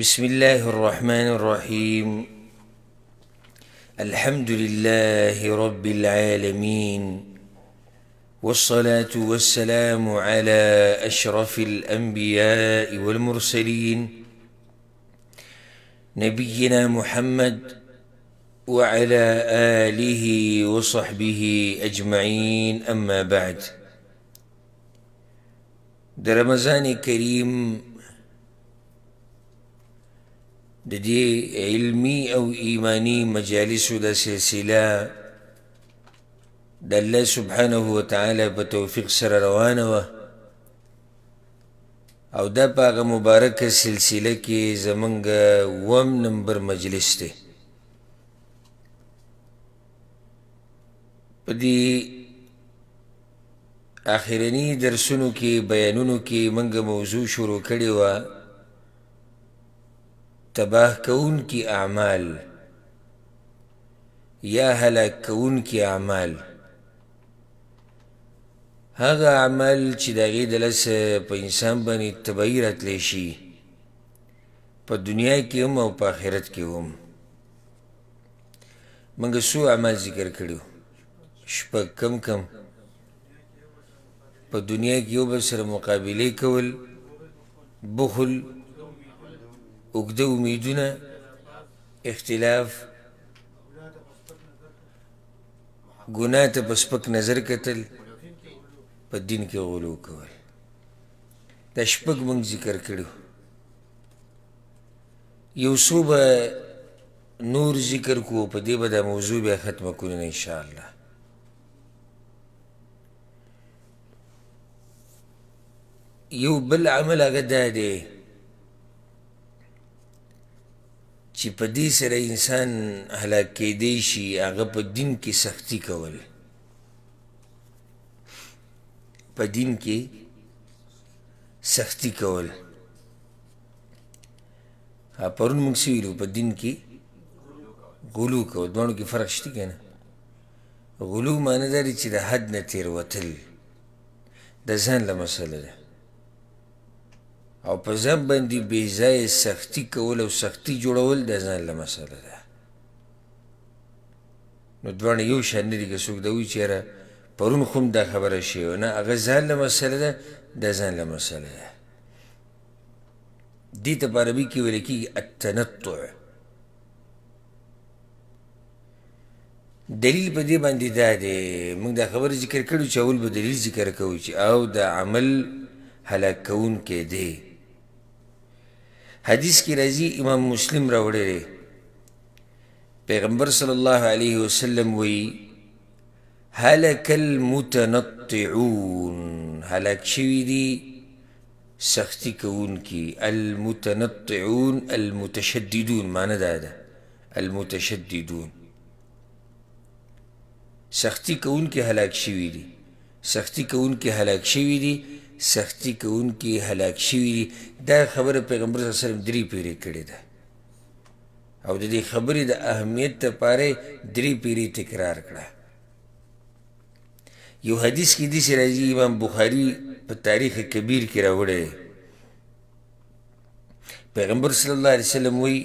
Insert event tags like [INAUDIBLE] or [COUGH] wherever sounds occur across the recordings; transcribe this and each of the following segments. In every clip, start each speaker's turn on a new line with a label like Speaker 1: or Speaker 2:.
Speaker 1: بسم الله الرحمن الرحيم الحمد لله رب العالمين والصلاة والسلام على أشرف الأنبياء والمرسلين نبينا محمد وعلى آله وصحبه أجمعين أما بعد در رمضان كريم د دې علمی او ایمانی مجالسو د سلسله د الله سبحانه و تعالی په توفیق سره روانه وه او دا په هغه مبارکه سلسله کې زمونږ اووم نمبر مجلس دی په دې آخرني درسونو کې بیانونو کې موږ موضوع شروع کړې وه تباه کون کی اعمال یا هلاک کون کی اعمال هغه عمل چې دغه د لس په انسان باندې تبعی راتلی شي په دنیا کې هم او په آخرت کې هم موږ څو عمل ذکر کړو شپږ کم کم په دنیا کې یو بل سره مقابله کول بخل اوږده امیدونه اختلاف ګناه ته په سپک نظر کتل په دین کې غلو کول دا شپږ موږ ذکر کړو یو څو به نور ذکر کو په دې به دا موضوع بیا ختمه کړو ان شاء الله یو بل عمل هغه دا دی چې په دې سره انسان هلاک کېدی شي هغه په دین کې سختی کول په دین کې سختی کول پرون موږ څه ویلو په دین کې غلو کول دواړو کې فرق شته که نه غلو معنی دا چې د حد نه تېر وتل د ځان له مسله ده او په ځم باندې بې ځای سختی کول او سختی جوړول د ځان له مسله ده نو دوړنه یو شان نه دي که څوک د وی چیرې پرون خوم دا خبره شي نه هغه ځان له مسله ده د ځان له مسله ده دې ته په عربي کې ویل کېږي التنطع دلیل په دې باندې دا دی موږ دا خبره ذکر کړو چې اول به دلیل ذکر کوو چې او د عمل هلاکون کې دی حدیث کی رضی امام مسلم راوړی دی پیغمبر صلی الله علیه وسلم وی هلك المتنطعون هلك شوی دی سختی کون کی المتنطعون المتشددون معنی دا ده المتشددون سختی کون کی هلاک شوی دی سختی کون کی هلاک شوی دی سختی کوونکي هلاک شوي دا خبره پیغمبر صلی الله علیه وسلم درې پیری کړې ده او د دې خبرې د اهمیت لپاره درې پیری تکرار کړه یو حدیث کې د راځي امام بخاری په تاریخ کبیر کې راوړی پیغمبر صلی الله علیه وسلم وی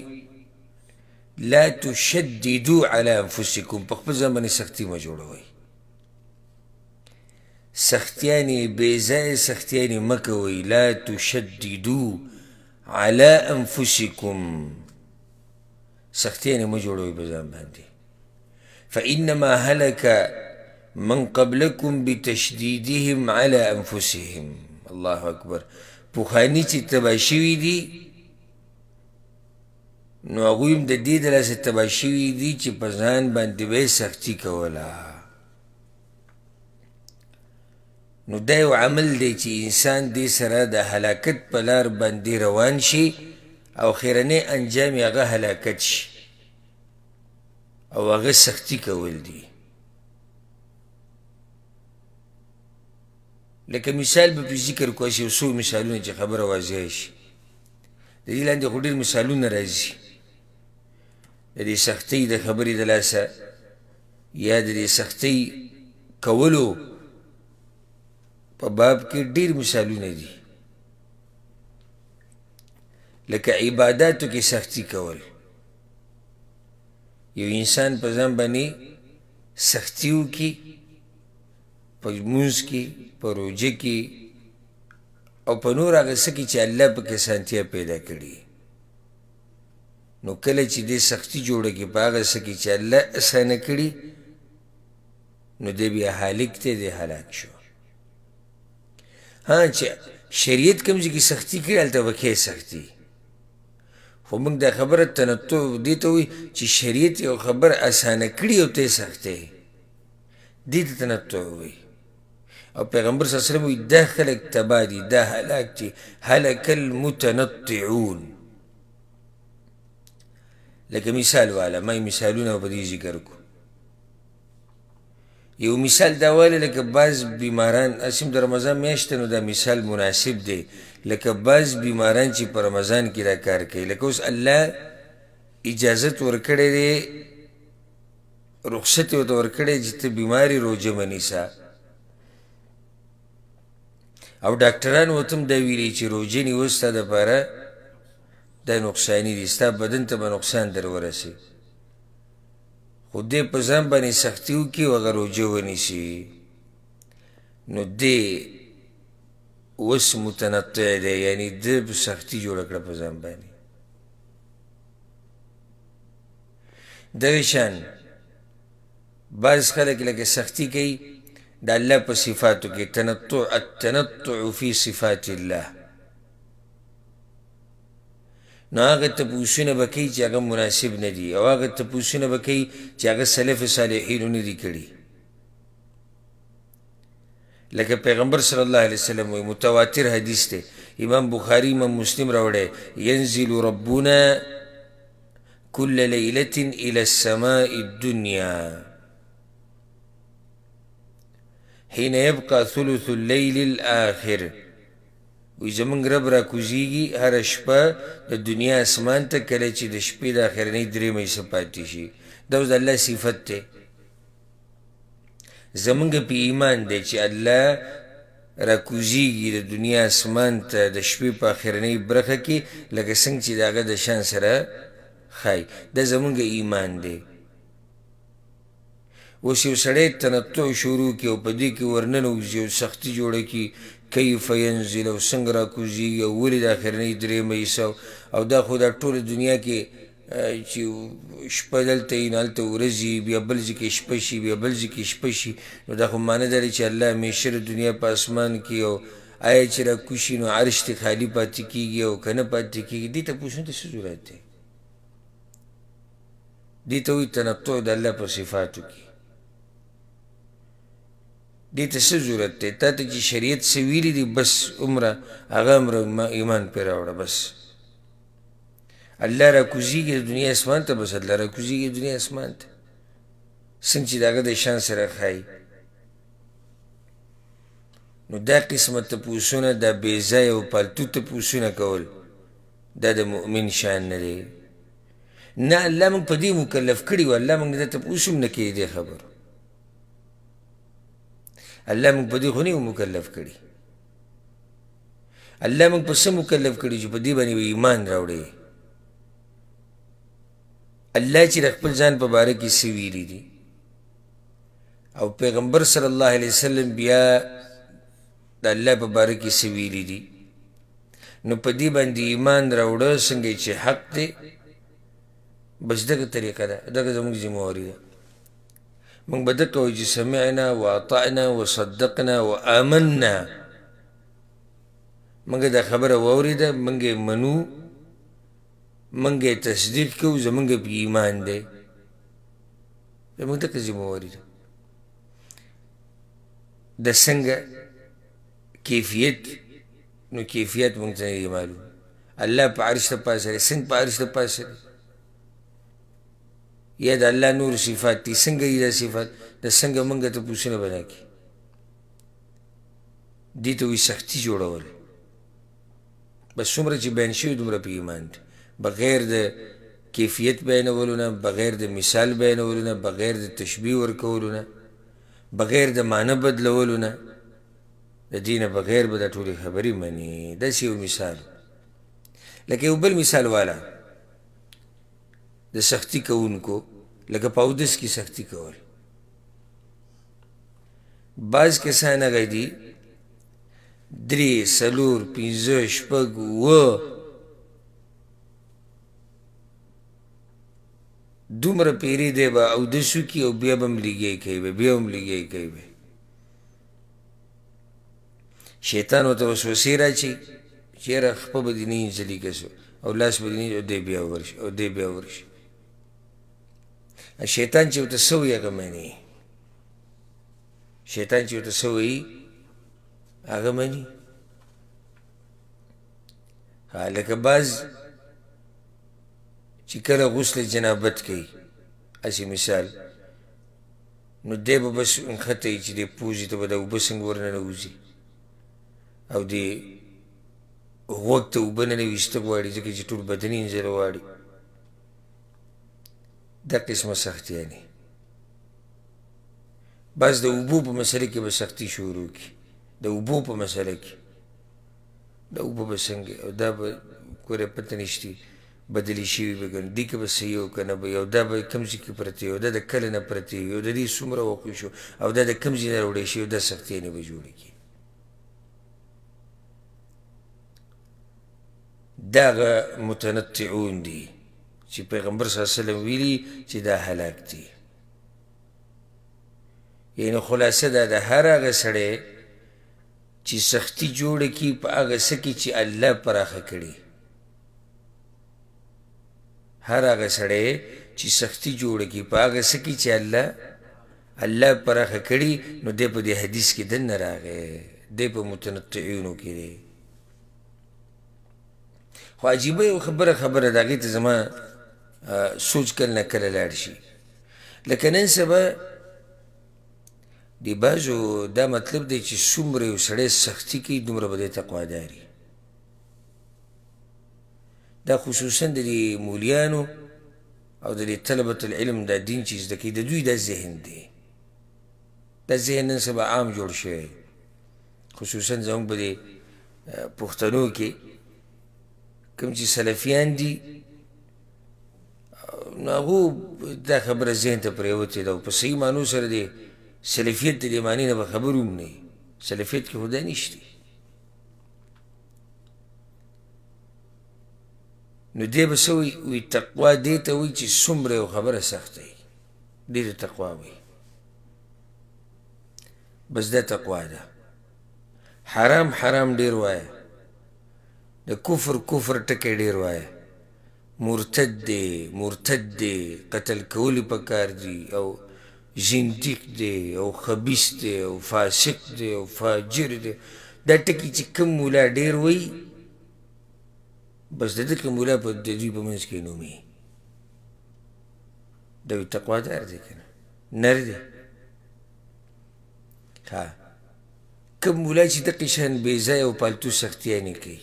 Speaker 1: لا تشددوا على انفسكم په خپل ځان باندې سختي مه جوړوئ سختیانی بیزای سختیانی مکوی لا تشددو على انفسکم سختیانی مجوڑوی بزان باندی فإنما هلك من قبلكم بتشديدهم على أنفسهم الله أكبر پوخانی چې تبا شوي دي نو هغوی هم د دې د لاسه تبا شوي دي چې په ځان باندې به یې سختي کوله نو دا یو عمل دی چې انسان دې سره د هلاکت په لار باندې روان شي او خیرنې انجام یې هغه هلاکت شي او هغه سختی کول دی لکه مثال به په ذکر کو شي څو مثالونه چې خبره واضح شي د دې لاندې خو ډېر مثالونه راځي د دې سختۍ د خبرې د لاسه یا د دې سختۍ کولو په باب کې ډیر مثالونه دي لکه عباداتو کې سختی کول یو انسان په ځان باندې سختی وکړي په لمونځ کې په روژه کې او په نور هغه څه کې چې الله پکې سانتیا پیدا کړي نو کله چې دې سختي جوړه کې په هغه څه کې چې الله اسانه کړي نو دې بیا هالک ته دې هلاک شو ها چې شریعت کوم ځای کې سختی کړي هلته به کې سختی خو موږ دا خبره تنتو دې ته وایي چې شریعت یو خبر اسانه کړي او ته یې سختې دې ته تنتو وایي او پیغمبر صلی الله علیه وسلم وایي دا خلک تباه دي دا هلاک دي هلک المتنطعون لکه مثال واله ما مثالونه په دې ذکر کو یو مثال دا والی لکه بعض بیماران اسیم د رمضان میاشت نو دا مثال مناسب دی لکه بعض بیماران چې په رمضان کې را کار کوي لکه اوس الله اجازت ورکړی دی رخصت یې ورته ورکړی چې ته بیماري روجه منیسه او ډاکټران ورته هم دا ویلي چې روجه نیول ستا دپاره دا نقصاني دي ستا بدن ته به نقصان در ورسي خو دې په ځان باندې سختي وکړي او هغه روجه ونیسي نو دې اوس متنطع دی یعنې ده په سختي جوړه کړه په ځان باندې دغه شان بعض خلک لکه سختي کوي د الله په صفاتو کې تنطع التنطع فی صفات الله نو هغه تپوسونه به کوي چې هغه مناسب نه دي او هغه تپوسونه به کوي چې هغه سلف صالحینو نه دي کړي لکه پیغمبر صلی الله علیه وسلم وی متواتر حدیث دی امام بخاری امام مسلم راوړی ینزل ربنا كل ليله الى السماء الدنيا حين يبقى ثلث الليل الاخر وی زمونږ رب را کوزیږي هره شپه د دنیا اسمان ته کله چې د شپې د آخرنۍ درېمه حصه پاتې شي دا اوس د الله صفت دی زمونږ په ایمان دی چې الله را کوزیږي د دنیا اسمان ته د شپې په آخرنۍ برخه کې لکه څنګه چې د هغه د شان سره ښایي دا زمونږ ایمان دی اوس یو سړی تنطع شروع کړي او په دې کې ورننوځي او سختي جوړه کړي کیف ينزل او څنګه را کوزیږي او ولې د اخرنۍ درېیمه حصه او دا خو دا ټوله دنیا کې چې شپه دلته وي نو هلته ورځي بیا بل ځای کې شپه شي بیا بل ځای کې شپه شي نو دا خو معنه لري چې الله همیشه د دنیا په اسمان کې او آیا چې را کوشي نو عرش تې خالي پاتې کېږي او که نه پاتې کېږي دې ته پوښتنې ته څه ضرورت دی دې ته وایي تنطع د الله په صفاتو کې دې ته څه ضرورت دی تا ته چې شریعت څه ویلي دي بس عمره هغه عمره ایمان پرې راوړه بس الله راکوزیږي د دنیا اسمان ته بس الله راکوزیږي د دنیا اسمان ته څنګه چې د هغه د شان سره ښایي نو دا قسمه تپوسونه دا بېځایه او پالتو تپوسونه کول دا د مؤمن شان نه دی نه الله موږ په دې مکلف کړي وو الله موږ د تپوس هم نه کوي دې خبرو الله موږ په دې خو نه مکلف کړي الله موږ په څه مکلف کړي چې په دې باندې ایمان راوړي الله چې خپل ځان په باره کې سویلی دي او پیغمبر صلی الله علیه وسلم بیا د الله په باره کې سویلی دي نو په دې باندې ایمان راوړل څنګه چې حق دی بس دغه طریقه ده دغه زموږ ذمہ واري ده موږ به دته وایو چې سمعنا واطعنا وصدقنا وآمنا موږ دا خبره واورېده موږ یې منو موږ یې تصدیق کوو زموږ په ایمان دی زموږ دته ذمهواري ده د څنګه کیفیت نو کیفیت موږ ته معلوم الله په عرش ته پاسه دی څنګه په عرش ته پاسه دی یا د الله نور صفات دي څنګه یې دا صفات د څنګه موږ ته پوښتنه بنا کی دي ته وي سختي جوړول بس څومره چې بیان شوي دومره پکې ایمان دي بغیر د کیفیت بیانولو نه بغیر د مثال بیانولو نه بغیر د تشبیه ورکولو نه بغیر د معنی بدلولو نه د دې نه بغیر به دا ټولې خبرې مني داسې یو مثال لکه یو بل مثال والا د سختی کوونکو لکه پاودس کی سختی کول بعض کسان هغه دي درې سلور پنځه شپږ اووه دومره پیری دی به اودس وکړي او بیا به هم لګیی کوي به بیا هم لګیی کوي به شیطان ورته وسوسې راچي چېرې خپه به دې نه ځلي کسو او لاس به دې او دی بیا ورشي او دی بیا ورشي شیطان چې ته سو یې کومني شیطان چې ته سو یې هغه مني هلکه باز چې کله غسل جنابت کوي اسی مثال نو دی به بس انخته چې د پوزې ته به د اوبه څنګه ورننوځي او د غوږ ته اوبه نه نه ویسته غواړي ځکه چې ټول بدن یې انځر غواړي د قسمه سختی یعنی بس د اوبو په مسله کې به سختی شروع کی د اوبو په مسله کې د اوبو به څنګه او دا به کورې پته نشتی بدلی شي به ګندې کې به سې یو کنه به یو دا به کمزې کې پرتی یو دا د کله نه پرتی یو د دې څومره وقوع شو او دا د کمزې نه وړې شي د سختی نه به جوړ کی دا متنطعون دي چې پیغمبر صلی الله علیه وسلم ویلي چې دا هلاک دي یعنی خلاصه دا د هر هغه سړی چې سختی جوړه کی په هغه سکی چې الله پراخه کړي هر هغه سړی چې سختی جوړه کی په هغه سکی چې الله الله پراخه کړي نو دې په دې حدیث کې دن راغې دې په متنطعینو کې دی خو عجیبه خبره خبره دغې ته زما سوچ کل نه کله لاړ شي لکه نن سبا د بعضو دا مطلب دی چې څومره یو سړی سختي کوي دومره به دی تقواداري دا خصوصا د دې مولیانو او د دې طلبة العلم دا دین چې زده کوي د دوی دا ذهن دی دا ذهن نن سبا عام جوړ شوی خصوصا زموږ په دې پښتنو کې کوم چې سلفیان دي نو هغو دا خبره ذهن ته پرېوتې ده او په صحیح معنو سره دی سلفیت د دې معنې نه به خبر هم نه سلفیت کې خدا نشته نو دې به څه وي وي تقوا دې ته وایي چې څومره یو خبره سخته وي دې ته تقوا وایي بس دا تقوا ده حرام حرام ډېر وایه د کفر کفر ټکی ډېر وایه مرتد دی مرتد دی قتل کول پکار دی او زندیق دی او خبیث دی او فاسق دی او فاجر دی دا ټکي چې کوم مولا ډیر وای بس د دې کوم مولا په دې په منځ کې نومي دا وی تقوا دار دی کنه نر دی ها کوم مولا چې د قشن بیزای او پالتو سختیانه کوي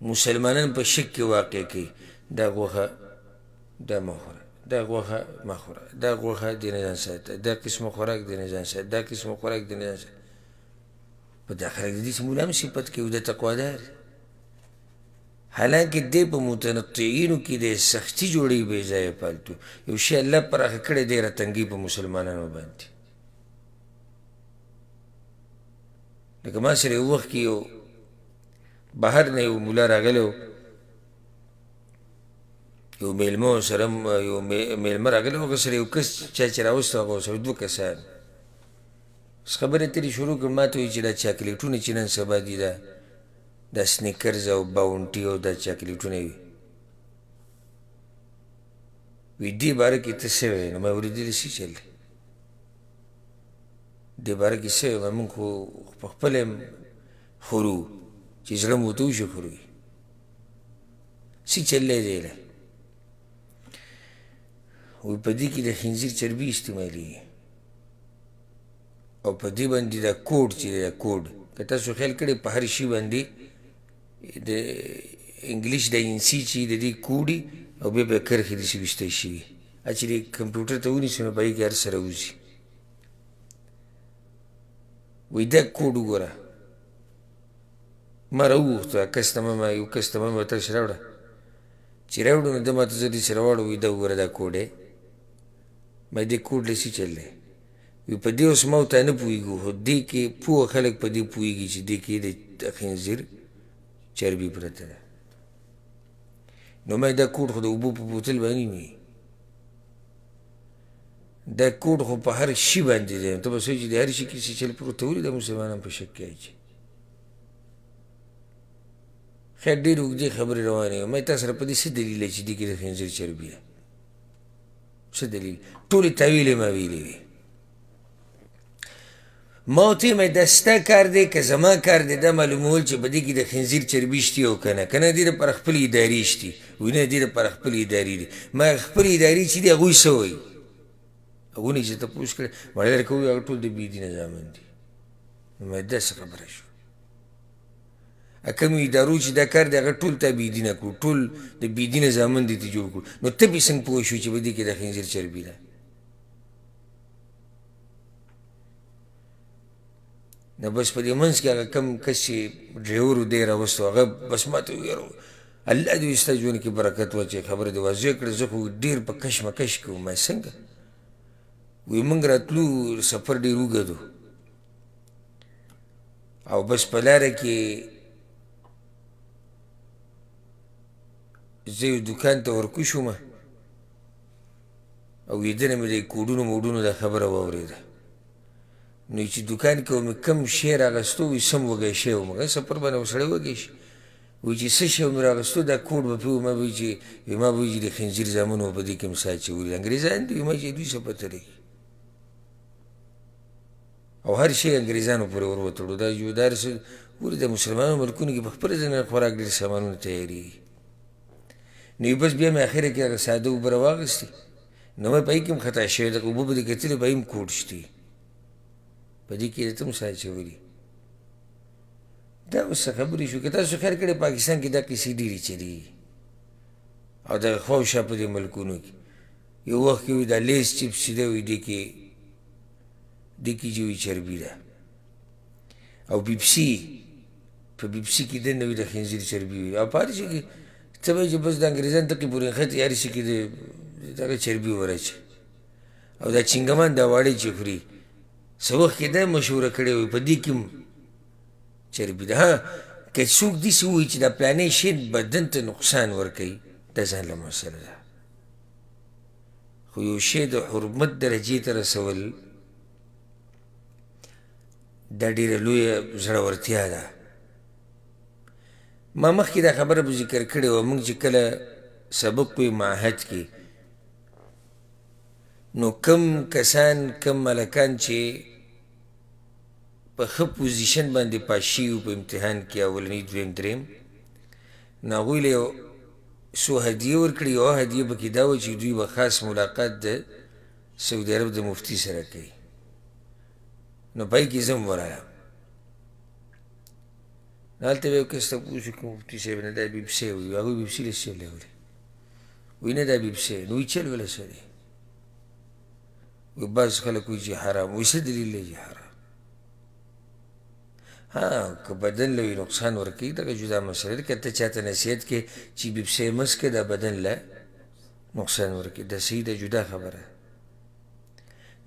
Speaker 1: مسلمانان په شک کې واقع کوي دا غوښه دا مخوره دا غوښه مخوره دا غوښه د نه ځان ساته دا قسم خوراک د نه ځان ساته دا قسم خوراک د نه ځان ساته په دا خلک د دې سمولا هم صفت کوي د تقوادار حالانکه دی په متنطعینو کې د سختی جوړی بې ځایه پالتو یو شی الله پراخه کړی دی رتنګي په مسلمانانو باندې لکه ما سره یو وخت کې یو بهر نه یو مولا راغلی یو میلمه سره یو میلمه راغلی هغه سره یو کس چا چې راوست هغه سره دوه کسان اوس خبرې ترې شروع کړې ما ته وایي چې دا چاکلیټونه چې نن سبا دي دا دا سنیکرز او باونټي او دا چاکلیټونه وي وي دې باره کې ته څه وایې نو ما اورېدلې څه چل دې باره کې څه وایې موږ خو پخپله خورو چې زړه مو تو شکر وي سی چلې دی له وي په دې کې د خنزیر چربي استعمالېږي او په دې باندې دا کوډ چې دا کوډ که تاسو خیال کړی په هر شي باندې د انګلیش د انسي چې د دې کوډي او بیا به کرښې داسې ویشتی شوي اچرې کمپیوټر ته ونیسو نو په هغې کې هر سره وځي وایي دا کوډ وګوره ما راووخته کس ته مه یو کس ته مه مه تش راوړه چې راوړو نو ده ماته زه داسې راواړو وي ده وګوره دا کوډ دی ما دې کوډ لسي چل دی وي په دې اوس موته نه پوهېږو خو دې کې پوه خلک په دې پوهېږي چې دې کې د خنزیر چربي پرته ده نو ما دا کوډ خو د اوبو په بوتل باندې وي دا کوډ خو په هر شي باندې دی ته به سوچ چې د هر شي کې چې چل پروت ولي د مسلمانانو په شک کې اچي خیر ډېر اوږدې خبرې روانې وي مې تا سره په دې څه دلیل چې دې کې د خنزیر چربي ده څه دلیل ټولې تاویلې ما ویلې وي ما ورته مې دسته کار دی که زما کار دی دا معلومول چې په دې کې د خنزیر چربي شتي او که نه که نه دې دپاره خپلې ادارې شتي وایي نه دې دپاره خپلې ادارې دي ما خپلې ادارې چې دي هغوی څه وایي هغوی نه چې تپوس کړی وړی درکه وایي هغه ټول د بېدینه زامن دي نو مې داسې خبره شوه کوم ادارو چې دا کار دی هغه ټول ته بېدینه کړو ټول د بېدینه زامن دې ته جوړ کړو نو ته به څنګه پوه شو چې په دې کې د خنزیر چربي ده نو بس په دې منځ کې هغه کم کس چې ډریور دی راوستو هغه بس ماته ویرو الله دې ستا ژوند کې برکت واچوي خبره دې واضح کړه زه خو ډېر په کشمکش کې وم څنګه وی موږ راتلو سفر ډېر اوږد او بس په لاره کې زه یو دکان ته ورکو شوم او ویدنه مې د کوډونو موډونو دا خبره واورېده نو چې دکان کې مې کم شی راغستو وي سم وږی شی وم هغه سفر باندې و سړی وږی شي وایي چې څه شی مې راغستو دا کوډ به پرې ما وایي چې ما وایي چې د خنزیر زامن په دې کې مې سا اچولي انګرېزان دي ما چې دوی څه پته لګي او هر شی انګرېزانو پورې ور وتړو دا یو دار ور د مسلمانانو ملکونو کې په خپل ځای خوراک ډېر سامانونه تیارېږي نو بس بیا مې اخره کې هغه ساده اوبه راواخیستې نو مې په هغې کې هم خطا شوې دغه اوبه به دې کتلې به یې هم کوډ شتې په دې کې راته هم سا اچولي دا اوس خبرې شو که تاسو خیر کړی پاکستان کې دا کیسې ډېرې چلېږي او دغه خوشه په دې ملکونو کې یو وخت کې وي دا لیس چپس چې دی وي دې کې دې کې چې وي چربي ده او بیپسي په بیپسي کې دننه وي د خنزیر چربي وي او په هر شي کې څه وایي چې بس د انګریزان تکې پورې خط یاري شي کې د دغه چربي ورچي او دا چنګمان دا واړې چې خوري څه وخت کې دا مشوره کړې وي په دې کې چربي ده که څوک داسې ووایي چې دا پلانې شی بدن ته نقصان ورکوي دا ځان له مسله ده خو یو شی د حرمت درجې ته رسول دا ډېره لویه زړورتیا ده ما مخکې دا خبره به ذکر کړې وه موږ چې کله سبق وي معهد کې نو کم کسان کم ملکان چې په ښه پوزیشن باندې پاس شوي په امتحان کې اولني دویم دریم نو هغوی له څو هدیې ورکړې یوه هدیه پکې دا وه چې دوی به خاص ملاقات د سعودي عرب د مفتي سره کوي نو پای کې زه هم ورغلم هلته به کس ته ووځي کوم مفتي صاحب نه دا بیبسې وي هغوی بیبسي له سیلې وړي وی نه دا بیبسې نو وی چل ویله سړی وی بعض خلک وایي چې حرام وی څه دلیل دی چې حرام ها که بدن له نقصان ورکوي دغه جدا مسله ده که ته چاته نصیحت کې چې بیبسې مسکې دا بدن له نقصان ورکوي دا صحیح ده جدا خبره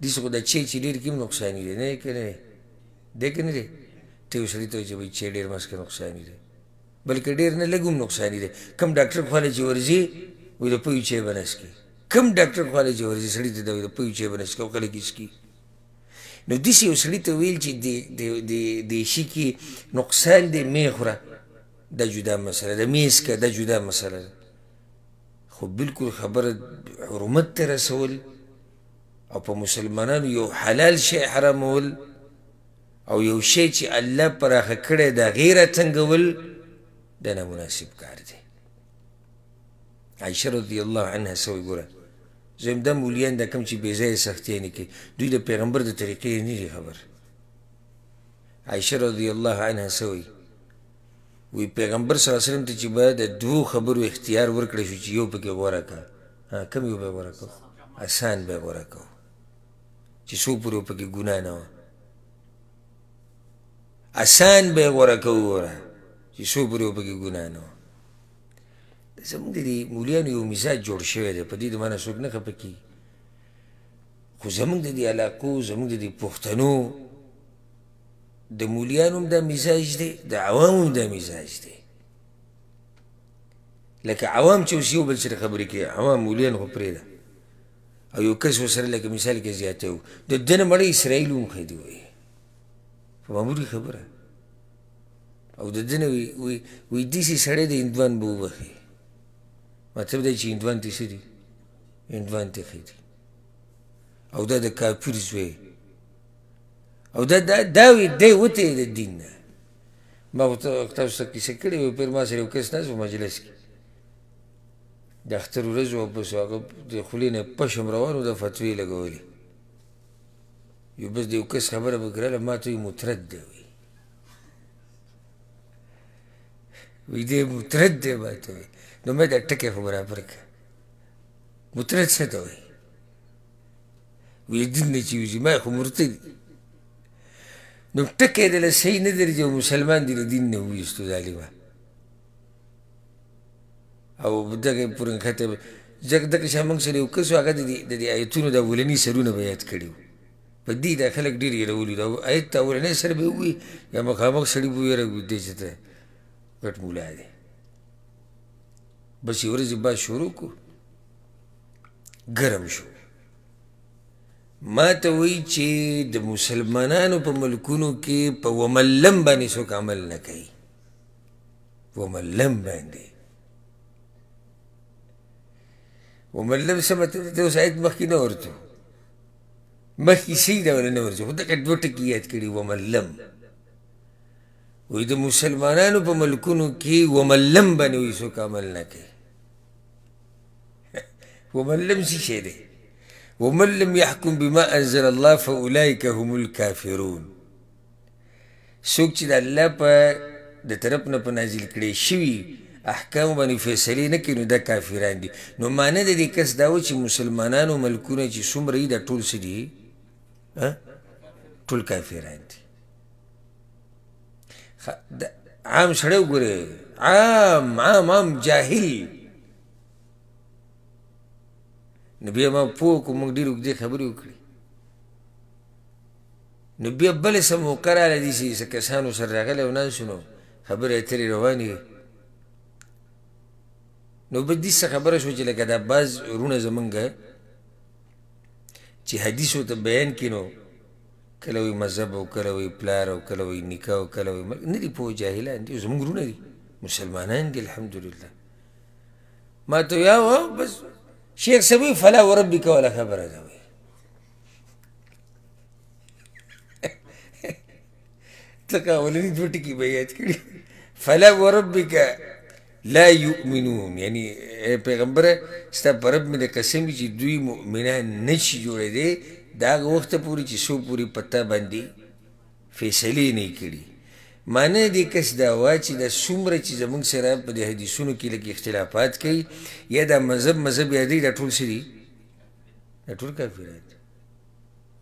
Speaker 1: دې څه خو دا چی چې ډېر کوم نقصاني دی نه که نه دی که نه دی ته سړي ته چې بچې ډېر مسکه نقصان دي بلکې ډېر نه لګوم نقصان دي کم ډاکټر خواله چې ورځي وي د پوي چې بنس کی کم ډاکټر خواله چې ورځي سړي ته د پوي چې بنس کو کله کیس کی نو د سې وسړي ته ویل چې د د د شي کی نقصان دې می خوره د جدا مسله د میس کې د جدا مسله خو بالکل خبره حرمت تر رسول او په مسلمانانو یو حلال شی حرامول ول او یو شی چې الله پراخه کړی د غیره څنګهول د نامناسب کار دی عایشه رضی الله عنها سوی ګوره زه همدا مولیان دا کوم چې بې ځایه سختۍ نه کوي دوی د پیغمبر د طریقې نه دي خبر عایشه رضی الله عنها سوی وی پیغمبر صلی الله علیه وسلم ته چې به د دوو خبرو اختیار ورکړی شو چې یو پکې غوره کړه کم یو به غوره کوو آسان به غوره کوو چې څو پورې پکې ګناه نه وه آسان به غوره کوو وره چې څو پورې پکې ګناه نه زموږ د دې مولیانو یو مزاج جوړ شوی دی په دې د معنه څوک نه خفه کېږي خو زمونږ د دې علاقو زمونږ د دې پښتنو د مولیانو هم دا مزاج دی د عوامو هم دا مزاج دی لکه عوام چې اوس یو بل سره خبرې کوي عوام مولیان خو پرېږده او یو کس ورسره لکه مثال کې زیاته و د ده نه مړه اسرائیل ومښېدي وایي په معمولي خبره او د دنه وی وی وی دیسی سړی د اندوان بو وخی مطلب دی چې اندوان تی سری اندوان تی خیدی او دا د کافر زوی او دا دا, دا وی دی وته د دین نه ما تاسو ته کیسه کړې وي پر ما سره یو کس ناست و مجلس کې د اختر ورځ وه بس هغه د خولې نه پشم روان و د فتوی لګولې یو بس د یو کس خبره به کوله ما ته یو مترد دی وی وی دی مترد دی ما ته وی نو مې دا ټکې خو برابر کړه مترد څه ته وی وی دین نه چې وځي ما خو مرتد نو ټکې دله صحیح نه درځي او مسلمان دی له دین نه وویستو ظالمه او دغه پورنکته ځکه دغه چې موږ سره یو کس هغه د دې آیتونو د اولني سرونه به یاد کړي وو په دې د خلک ډیر یرولي دا آیت ته ورنه سر به وي یا مخامخ سړی به یره وي دې چې ته غټ مولا دی بس یو ورځ با شروع کو ګرم شو ما ته وی چې د مسلمانانو په ملکونو کې په وملم باندې څوک عمل نه کوي وملم باندې وملم څه مطلب دی اوس آیت مخکې نه ورته مخکې شي ډول نه ورځو خو دغه دوه ټکي یاد کړي وملم وایي د مسلمانانو په ملکونو کې وملم باندې وایي څوک عمل نه کوي [LAUGHS] وملم څه شی دی ومن لم يحكم بما انزل الله فاولئك هم الكافرون څوک چې د الله په د طرف نه په نازل کړي شوي احکام باندې فیصلې نه کوي نو دا کافران دي نو معنی د دې کس دا و چې مسلمانانو ملکونه چې څومره یي دا ټول څه دي ټول کافران دي عام سړی وګوره عام عام عام جاهل نبی ما پوه کو موږ ډېر اوږدې خبرې وکړې نو بیا بلې څه موقع راله دي چې کسانو سره راغلی او ناست نو خبرې اترې روانې نو به دې څه خبره شوه چې لکه دا بعض ورونه زمونږ چې حدیثو ته بیان کینو کله وی مذهب او کله وی پلار او کله وی نکاح او کله وی نه دي په جاهلان دي زموږ ورونه دي مسلمانان دي الحمدلله ما ته یا و بس شیخ سبی فلا وربک ولا خبره ده وی [LAUGHS] تکا ولني دوټی کی بیات کړي فلا وربک لا یؤمنون یعنی پیغمبر ستا پر رب مې د قسم چې دوی مؤمنان نشي جوړېدی د هغه وخته پورې چې څو پورې پته باندې فیصلې نه کړي معنی دې کس دا وا چې دا څومره چې زموږ سره په دې حدیثونو کې لږ اختلافات کوي یا دا مذهب مذهب یادی دا ټول څه دي دا ټول کافرات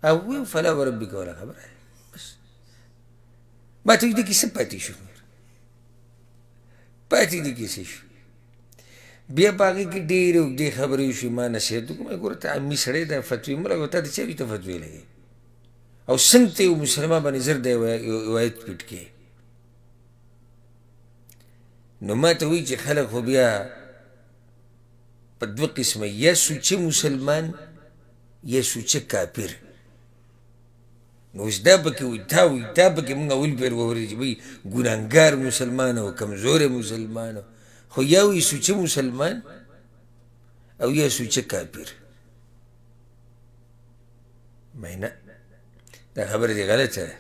Speaker 1: او ویو فلا وربک ولا خبره بس ما ته دې کې څه پاتې شو پاتې دي کیسې شو بیا باغې کې ډېرې اوږدې خبرې شوې ما نصیحت وکړم ګوره ته عمي سړی دا فتوې مه لګوه تا د چا وي ته فتوې لګې او څنګه ته یو مسلمان باندې زر دی روایت پټ کې نو ما ته وایي چې خلک خو بیا په دوه قسمه یا سوچه مسلمان یا سوچه کافر اوس دا پکې وي تا وي تا پکې موږ اول پیر وورې چې بھائی ګناهګار مسلمان او کمزور مسلمان خو یا وي سوچه مسلمان او یا سوچه کافر مینه دا خبره دې غلطه ده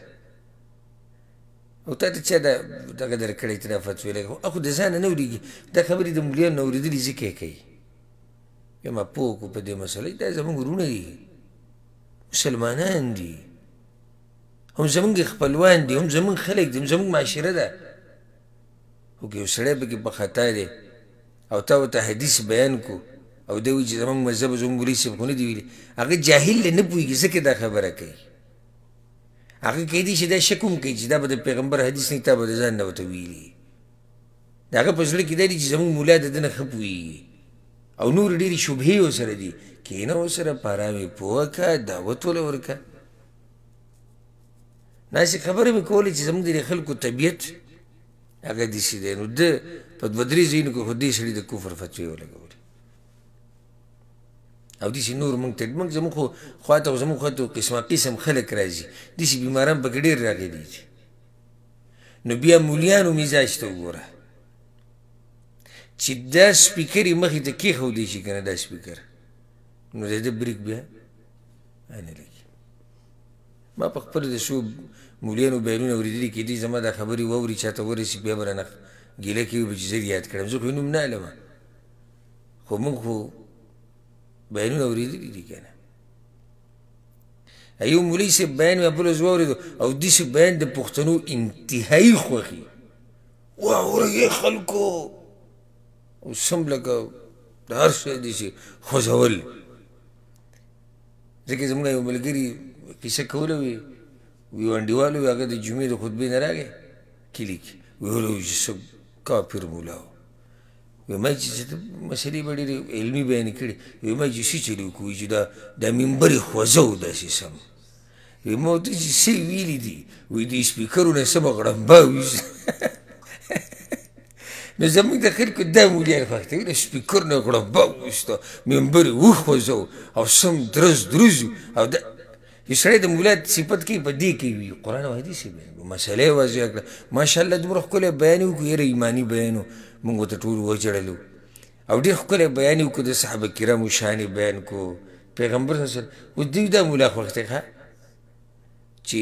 Speaker 1: او تا ته چا دا دغه درکړی ته دا فتوې لږه خو د ځانه نه اورېږي دا خبرې د مولیانو نه اورېدلي ځکه یې کوي بیا ما پوه کړو په دې مسله دا زموږ ورونه دي مسلمانان دي هم زمونږ خپلوان دي هم زمونږ خلک دي هم زمونږ معاشره ده خو که یو سړی پکې په خطا دی او تا ورته حدیث بیان کو او دی وایي چې زمونږ مذهب زمونږ ریس خو نه دي ویلي هغه جاهل دی نه پوهېږي ځکه دا خبره کوي هغه کیدی چې دا شک هم کوي چې دا به د پیغمبر حدیث نه تا به د ځان نه ورته ویلي د هغه په زړه کې دا دي چې زمونږ مولا د ده نه ښه پوهېږي او نور ډېرې شبهې ورسره دي کېنه ورسره په ارامې پوه کړه دعوت وله ورکړه داسې خبرې مې کولې چې زموږ د خلکو طبیعت هغه داسې دی نو ده په دوه درې ځایونو کې خو دې سړي د کفر فتوې ولګولې او داسې نور موږ ته موږ زموږ خو خواته خو زموږ خواته قسمه قسم خلک راځي داسې بیماران پکې ډېر راغلي دي نو بیا مولیانو مزاج ته وګوره چې دا سپیکر یې مخې ته کېښودی شي که نه دا سپیکر نو د ده بریک بیا نه لګي ما په خپله د څو مولینو بیرون اوریدلي کېدی زما دا خبرې واوري چا ته ورسي بیا به رانه ګیله کوي به چې زه یاد کړم زه خو یې نوم نه علمه خو موږ خو بیانونه اورېدلي دي که نه یو مولي صاحب بیان مې بل ورځ واورېدو او داسې بیان د پښتنو انتهایي خوښي واورئ خلکو او سم لکه د هر شی داسې خوځول ځکه زموږ یو ملګري کیسه کوله وي وی انډیوال وی هغه د جمعې د خطبې نه راغی کلي کې وی ویل چې څه کافر مولا و وی ما چې مسلې به ډېرې علمي بیانې کړې وی ما چې څه چلو کوي چې دا دا ممبرې خوځو داسې سم وی ما ورته چې څه ویلي دي وی د سپیکرونه څه به غړمبه ویسي [LAUGHS] نو زموږ د خلکو دا مولیان خوښ دي د سپیکرونه غړمبه وویسته ممبرې وخوځو او سم درز دروز او دا سړی د مولا صفت کې په دې کې وي قرآن او حدیث یې بیان کړو مسله یې واضح کړه ماشاءالله دومره ښکلی بیان یې وکړو یاره ایماني بیان و موږ ورته ټول وژړلو او ډېر ښکلی بیان یې وکړو د صحابه کرامو شان یې بیان کړو پیغمبر صلی الله اوس دوی دا مولا خوښتې ښه چې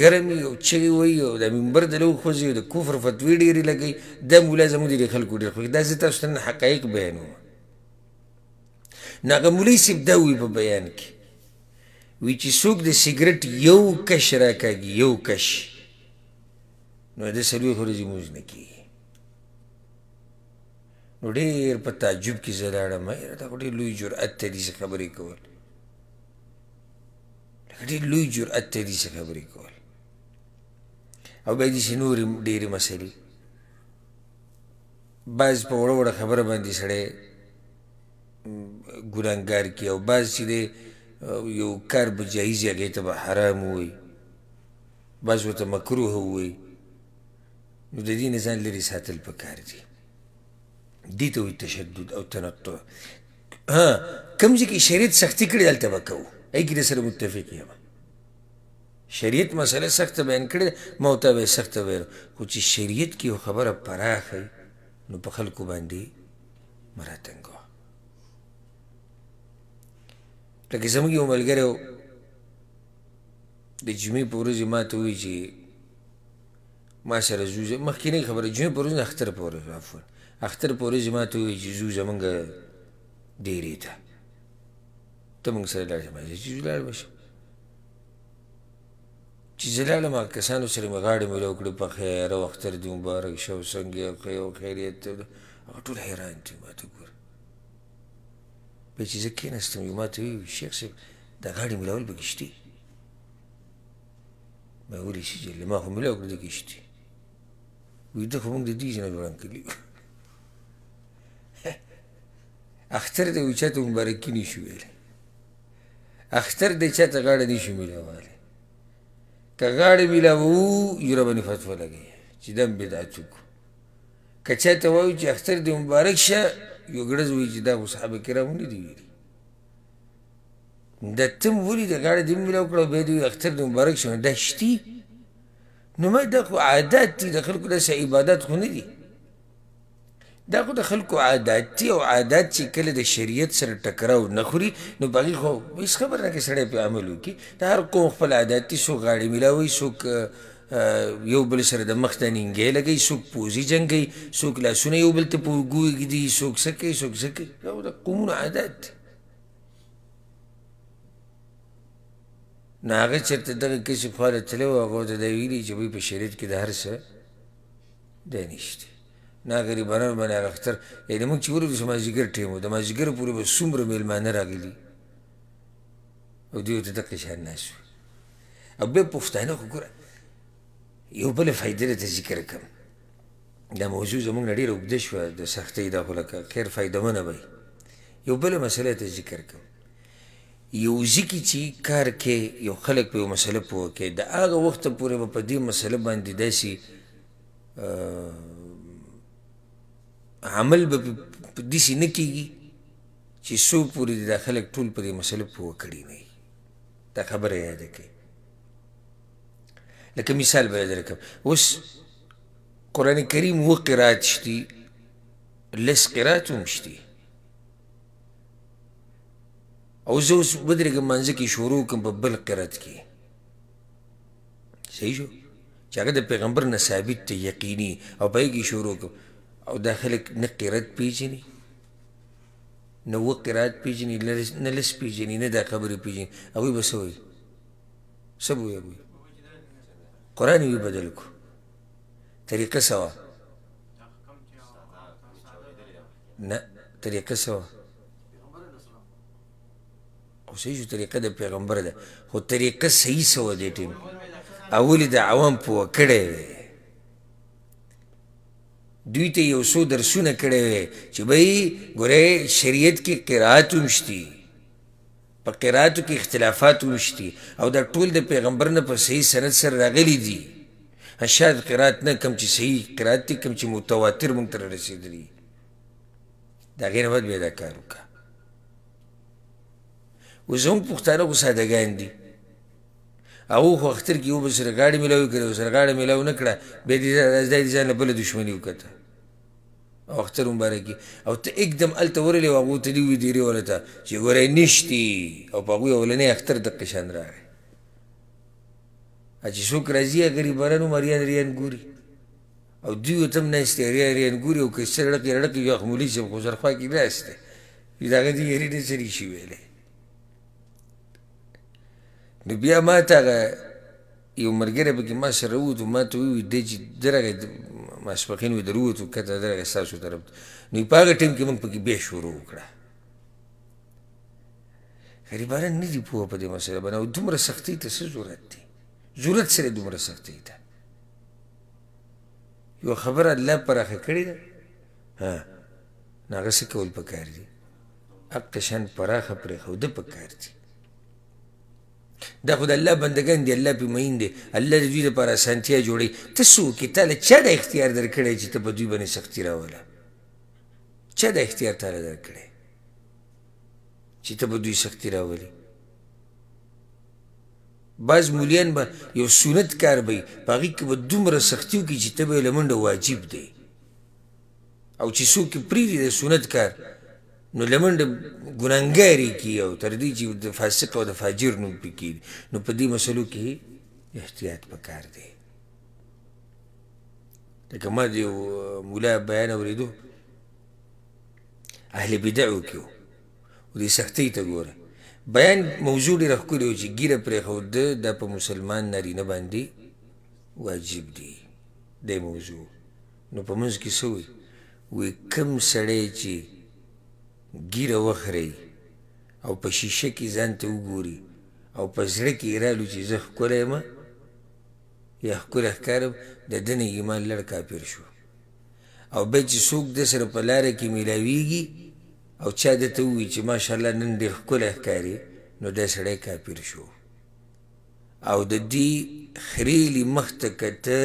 Speaker 1: ګرم وي او چغې وایي او د ممبر د لږ خوځي او د کفر فتوې ډېرې لګوي دا مولا زموږ د خلکو ډېر خوښ دا زه تاسو ته حقایق بیانوم نو هغه مولوي صاحب دا وایي په بیان کې وی چې څوک د سیګریټ یو کش راکاږي یو کش نو د څلوېښت ورځې لمونځ نه کېږي نو ډېر په تعجب کې زه لاړم یاره دا خو ډېر لوی جرأت دی داسې خبرې کول ډېر لوی جرأت دی داسې خبرې کول او بیا داسې نورې ډېرې مسلې بعض په وړه وړه خبره باندې سړی ګناهګار کي او بعض چې دی او یو کار به جایز وي هغې ته به حرام ووایي بعض ورته مکروه ووایي نو د دې نه ځان لرې ساتل پکار دي دې ته وایي تشدد او تنطع ها کوم ځای کې شریعت سختي کړې هلته به کوو هغې کې در سره متفق یم شریعت مسله سخته بیان کړې ما ورته به یې سخته ویل خو چې شریعت کې یو خبره پراخه نو په خلکو باندې مراتنګو لکه زموږ یو ملګری و د جمعې په ورځ ما ته وایي چې ما سره ځو مخکینۍ خبره جمعې په ورځ نه اختر په ورځ عفوا اختر په ورځ ما ته وایي چې ځو زموږ ډېرې ته ته موږ سره لاړ شې ما چې لاړ به شم چې زه لاړم هغه کسانو سره مې غاړې مې لو کړې په خیر او اختر دې مبارک شه او څنګه یې خیر او خیریت هغه ټول حیران دي ما ته به چې زه کېناستم یو ما ته وویل شیخ صاحب دا غاړې ملاول به کښتي ما ویلې چې جلې ما خو ملاو کړه د کښتي وایي ده خو موږ د دې ځای نه جوړان کړي [LAUGHS] اختر دی وایي چاته مبارکي نه شو ویلی اختر دی چاته غاړه نه شو ملاولی که غاړې ملاوو یو راباندې فتوا لګوي چې دا بدعت وکړو که چاته وایو چې اختر دې مبارک شه یو ګړز وی چې دا اصحاب کرام نه دی ویلي د تم ولي د غاړې دیم ملو کړو به دی اختر د مبارک شونه دشتي نو ما دا خو عادت دي د خلکو د عبادت خو نه دي دا خو د خلکو عادت دي او عادت چې کله د شریعت سره ټکراو نه خوري نو باقي خو هیڅ خبر نه کې سړی په عمل وکي دا هر کوم خپل عادت دي سو غاړې ملاوي سو یو بل سره د مخ ته نینګې لګي څوک پوزي جنګي څوک لاسونه یو بل ته پوګوږدي څوک څه کوي څوک څه کوي دا د قومونو عادت دی نو هغه چېرته دغه کسې خواله تللی وو هغو ته دا ویلي چې بوی په شریعت کې د هر څه دی نشته نه غریبانانو باندې هغه اختر یعنې موږ چې ورغلو چې مازدیګر ټیم وو د مازدیګر پورې به څومره میلمانه راغلي او دوی ورته دقې شان ناست وو او بیا پښتانه خو ګوره یو بل فایده ته ذکر کوم دا موضوع زموږ نه ډېره اوږده شوه د سختۍ دا خو لکه خیر فایدهمنه به یو بله مسله ته ذکر کوم یو ځکه چې کار کې یو خلک په یو مسله پوه کوي د هغه وخته پورې به په دې مسله باندې داسې عمل به داسې نه کیږي چې څو پورې دا خلک ټول په دې مسله پوه کړي نه دا خبره یاده کوي لکه مثال به درکم اوس قرآن کریم و قرات شتی لس قرات هم شتی او زه اوس بدرګم منځ کې شروع کوم په بل قرات کې صحیح شو چې هغه د پیغمبر نه ثابت دی یقیني او په کې شروع کوم او دا خلک نه قرات پیژني نه و قرات پیژني نه لس پیژني نه دا خبرې پیژني هغوی به څه وایي څه به وایي قرآن یې بدل کو طریقه سوا نه طریقه سوا خو صحیح شو طریقه د پیغمبر ده خو طریقه صحیح سوه دې ټیم اولې د عوام پوه کړی وی دوی ته یو څو درسونه کړی وی چې بھئی ګوره شریعت کې قرائت هم شتي په قراتو کې اختلافات وشتي او دا ټول د پیغمبر نه په صحیح سند سره راغلي دي شاید قرات نه کم چې صحیح قرات دي کم چې متواتر مونږ ته رسېدلي د هغې نه باید بیا دا کار وکړه اوس هم پښتانه خو سادهګان دي هغه خو اختر کې یو به سره ګاډي میلاو کړې سره ګاډي میلاو نه کړه بیا دې ځان له بله دښمني وکړه او اختر مبارک او ته اکدم ال تورلې او ابو تدی وی دیری ولته چې ګورې نشتی او په غوي ولنې اختر د قشان راغی اجي شو کرزی غریبانو مریان ریان ګوري او دیو تم نه استری ریان, ریان ګوري او کسر لړ کې لړ کې یو خمولي چې گزار خوا کې نه استه دا غدي یری نه سری شي ویلې نو بیا ما ته یو مرګره به کې ما سره وو ته ما ته وی د دې درګه ماسپخین وې دروته کته درغه ساسو طرف نو په هغه ټیم کې موږ پکې به شروع وکړه غریبان نه دي پوه په دې مسله باندې دومره سختي ته څه ضرورت دی ضرورت سره دومره سختي ده یو خبره الله پراخه کړې ده ها ناغه څه کول پکار دي اقشن پراخه پرې خو ده پکار دي دا خو د الله بندگان دی الله په مین دی الله د دوی لپاره اسانتیا جوړوي ته څوک یې تا له چا دا اختیار درکړی چې ته په دوی باندې سختي راوله چا دا اختیار تاله درکړی چې ته په دوی سختي راولي بعض مولیان به یو سنت کار بی په هغې کې به دومره سختي وکړي چې ته به یې له منډه واجب دی او چې څوک یې پرېږدي د سنت کار نو لمنډه ګناګاری کی او تر دې چې د فاسق او د فاجر نوم پکې نو په دې مسلو کې احتیاط پکار دی لکه ما دې مولا بیان اوریدو اهل بدعو کې و دې سختۍ ته ګوره بیان موضوع ډېره ښکلې وه چې ږیره پرېښوده دا په مسلمان نارینه باندې واجب دی دی موضوع نو په منځ کې څه وي وایي کوم سړی چې ګیره وخرئ او په شیشه کې ځان ته وګوري او په زړه کې رالو چې زه ښکلی یم یا ښکلی ښکارم د ده نه ایمان لړ کافر شو او بیا چې څوک ده سره په لاره کې میلاویږي او چا ده ته ووایي چې ماشاءالله نن ډېر ښکلی ښکاري نو دا سړی کافر شو او د دې خریلي مخ ته کته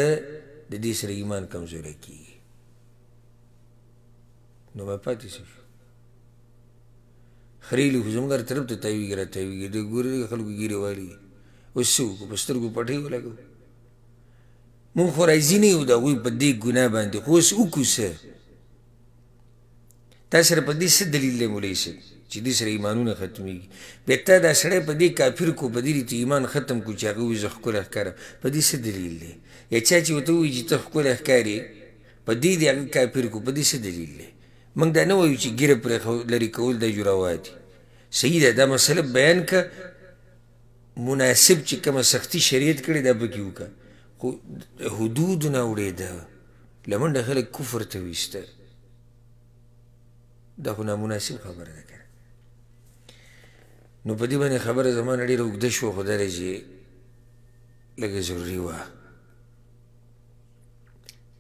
Speaker 1: د دې سره ایمان کمزوری کیږي نو به پاتې شو خریلی خو زموږ هر طرف ته تاویږي را تاویږي د ګورې خلکو ګیرې والي اوس څه وکړو په سترګو پټۍ ولګو مونږ خو راضي نه یو د هغوی په دې ګناه باندې خو اوس وکړو څه تا سره په دې څه دلیل دی مولوي صاحب چې دې سره ایمانونه ختمېږي بیا تا دا سړی په دې کافر کو په دې ته ایمان ختم کو چې هغه وایي زه ښکلی ښکارم په دې څه دلیل دی یا چا چې ورته وایي چې ته ښکلی ښکارې په دې دې هغه کافر کو په دې څه دلیل دی موږ دا نه وایو چې ږیره پرې لرې کول دا جراوات دي صحیح ده دا مسله بیان که مناسب چې کومه سختی شریعت کړې دا پکې وکړه خو حدود نه وړېده له منډه خلک کفر ته ویسته دا خو نامناسب خبره ده که نو په دې باندې خبره زما نه ډېره اوږده شوه خو دا دی چې لږه ضروري وه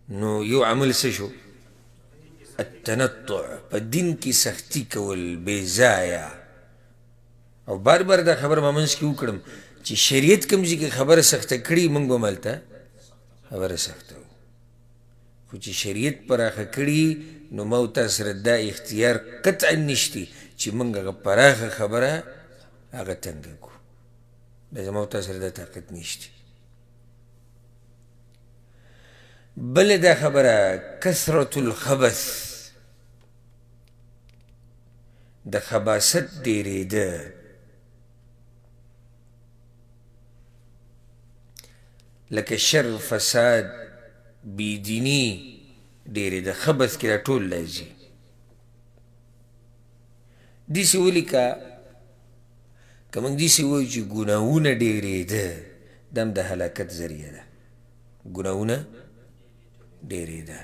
Speaker 1: نو یو عمل څه شو التنطع په دین کې سختی کول بې ځایه او بار بار دا خبر ما منځ کې وکړم چې شریعت کوم ځای کې خبره سخته کړي موږ به ملته خبره سخته وو خو چې شریعت پراخه کړي نو ما تاسو سره دا اختیار قطعا نشتی چې موږ هغه پراخه خبره هغه تنګه کړو دا زما تاسو سره دا طاقت نشتی بل دا خبره کثرت الخبث د خباست ډېرېده لکه شر فساد بیدینی ډېرې د خبث کې ټول لږي دیسی ولیکه که موږ دیسی وایو چې ګناهونه ډېرېده دم د هلاکت ذریعه ده ګناهونه ډېرېده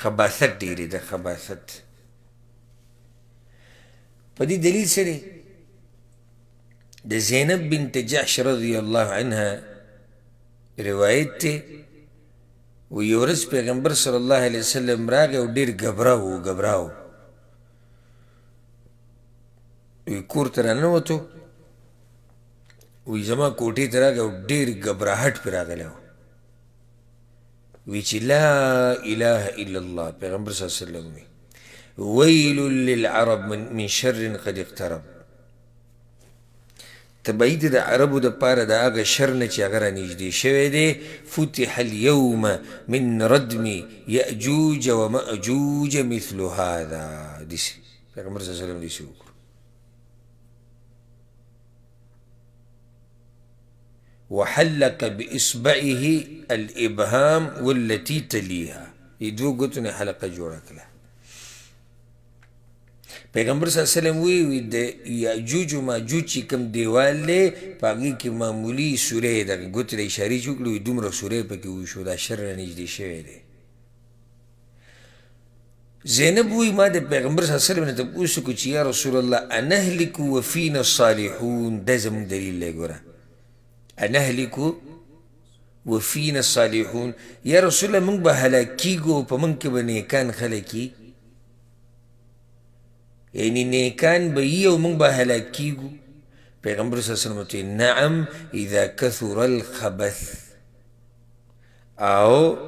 Speaker 1: خباثت ډېرېده خباثت په دې دلیل سره د زینب بنت جحش رضی الله عنها روایت تی و یورز پیغمبر صلی الله علیہ وسلم راگه و دیر گبراو و گبراو وی کور ترانو تو وی زما کوټی ترګه ډیر غبرهټ پر راغلو وی چې لا اله الا الله پیغمبر صلی الله علیه وسلم ویل للعرب من, من شر قد اقترب تبعید دا عربو دا پار دا آغا شرن نه چې هغه رانږدې شوی دی فتح اليوم من ردم و ومأجوج مثل هذا داسې پیغمبر صلی الله علیه وسلم داسې وکړو وحلق بإصبعه الإبهام والتي تليها دوه ګوتو نه حلقه جوړه کړه پیغمبر صلی الله علیه وسلم وی وی د یاجوج او ماجوج کوم دیوال له پاګی کې معمولی سورې د ګوتې اشاره جوړلو دومره سورې پکې وی شو دا شر نږدې شوی دی زینب وی ما د پیغمبر صلی الله علیه وسلم ته پوښتنه وکړه چې یا رسول الله انهلک وفینا الصالحون د زم دلیل لګره انهلک وفینا الصالحون یا رسول الله موږ به هلاکیږو په موږ کې به نیکان خلک یعنی نیکان به یي او موږ به هلاک کیږو پیغمبر صلی الله علیه وسلم نعم اذا کثر الخبث او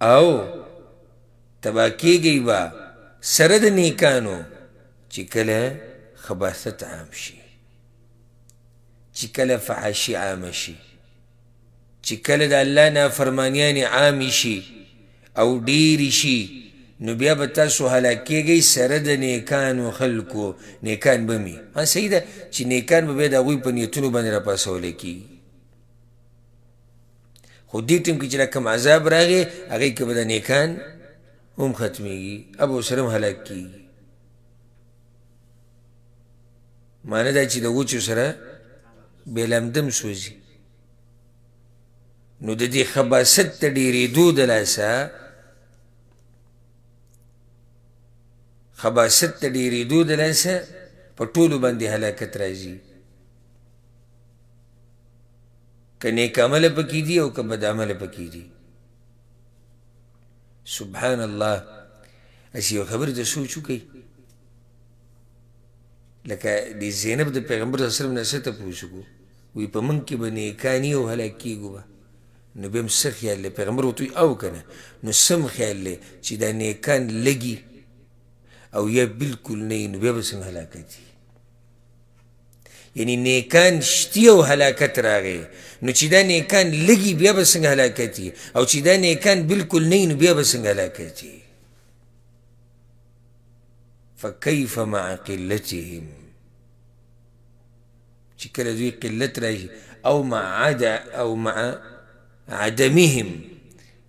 Speaker 1: او تبا کیږي با سره د نیکانو چې کله خباثت عام شي چې کله فحاشي عام شي چې کله د الله نافرمانیانې عامې شي او ډېرې شي نو بیا به تاسو هلاکېږئ سره د نیکانو خلکو نیکان به مي ها صحیح ده چې نیکان به بیا د هغوی په نیتونو باندې راپاسولی کېږي خو دې ټیم کې چې کم عذاب راغی هغې کې به د نیکان هم ختمیږي اب اوسره هم هلاک کېږي معنه دا چې د وچو سره بېلمدم سوځي نو د دې خباست ته ډېرېدو د لاسه خباست ته ډېرېدو د لاسه په ټولو باندې هلاکت راځي که نیک عمله پکې دي او که بد عمله پکې دي سبحان الله هسې یو خبرې ته سوچ وکئ لکه د زینب د پیغمبر صلی الله علیه وسلم نه څه تپوس وکړو وی په موږ کې به نیکاني او هلاک کېږو به نو بیا هم څه خیال دی پیغمبر ورته او که نه نو څه م خیال دی چې دا نیکان لږي او یا بالکل نه نو بیا به څنګه هلاکت یعنی نیکان شتی او هلاکت راغی نو چې دا نیکان لګي بیا به څنګه هلاکت او چې دا نیکان بالکل نه نو بیا به څنګه هلاکت فکیف مع قلتهم چې کله دوی قلت راشي او مع عدا او مع عدمهم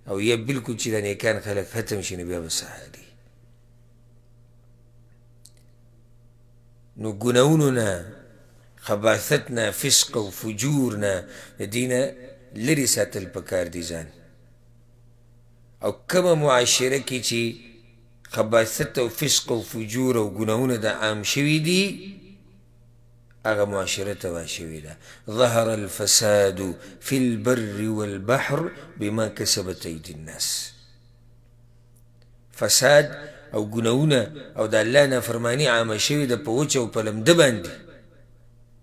Speaker 1: او یا بالکل چې دا نیکان خلک ختم شي نو بیا به څه نو ګناونو نه خباثت نه فسق او فجور نه د دینه لري ساتل پکار دي ځان او کومه معاشره کې چې خباثت او فسق او فجور او ګناونه د عام شوي دي هغه معاشره تباه شوې ده ظهر الفساد في البر والبحر بما كسبت ايدي الناس فساد او ګناونه او د الله نافرماني عامه شوې ده په وچه او په لمده باندې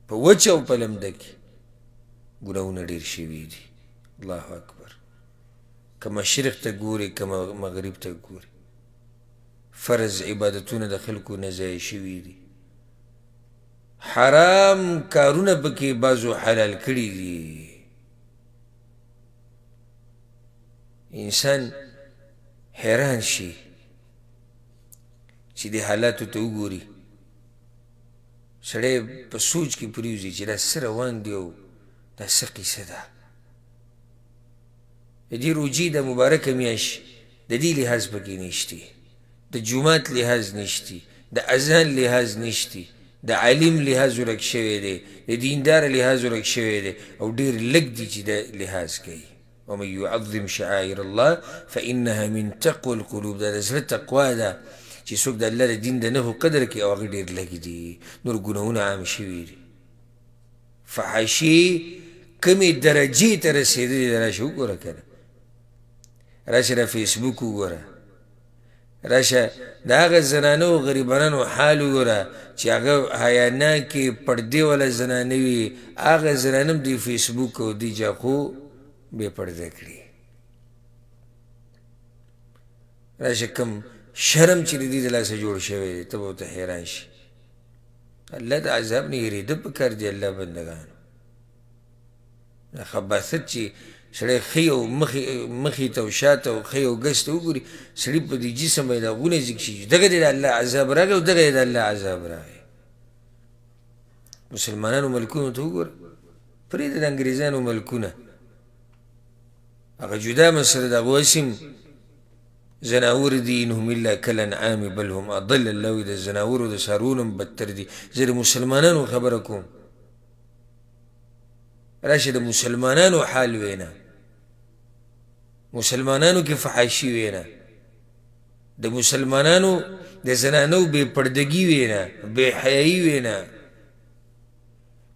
Speaker 1: په وچه او په لمده کې ګناونه ډېر شوي دي الله اکبر که مشرق ته ګورې که مغرب ته ګورې فرض عبادتونه د خلکو نه ضایع شوي دي حرام کارونه پکې بعضو حلال کړي دي انسان حیران شي چې د حالاتو ته وګوري سړی په سوچ کې پریوزي چې دا څه روان دی او دا څه قیصه ده د دې روجې د مبارکه میاشت د دې لحاظ پکې نشتی د جومات لحاظ نشتی د اذان لحاظ نشتی د عالم لحاظ ورک شوی دی د دیندار لحاظ ورک شوی دی او ډیر لږ دی چې د لحاظ کوي ومن يعظم شعائر الله فإنها من تقوى القلوب دا د زړه تقوا ده چې څوک د الله د دین د نهو قدر کوي او هغه ډېر لږ دي نور ګناهونه عام شوي دي فحاشي کمې درجې ته رسېدلې ده راشه وګوره که نه راشه را فیسبوک وګوره راشه د هغه زنانو غریبانو حال وګوره چې هغه حیاناکې پردې والا زنانه وي هغه زنانه هم دوی فیسبوک او دوی جاقو بې پرده کړي راشه کوم شرم چې دې د لاسه جوړ شوی ته به ته حیران شي الله د عذاب نه یریده پکار دی الله بندګانو دا خباثت چې سړی ښي او مخې مخې ته او شاته او ښي او ګس ته وګوري سړي په دې جسم باندې دا غونې ځګ شي دغه دې د الله عذاب راغی او دغه دې د الله عذاب راغی مسلمانانو ملکونو ته وګوره پرېږده د انګریزانو ملکونه هغه جدا مصر د هغو اسم زناور دي انهم الا كالانعام بل هم اضل الله د زناورو د سارونم بدتر دي زه د مسلمانانو خبره کوم راشه د مسلمانانو حال وینا مسلمانانو کې فحاشي وینا د مسلمانانو د زنانو بې پردګي وینا بې حیایي وینا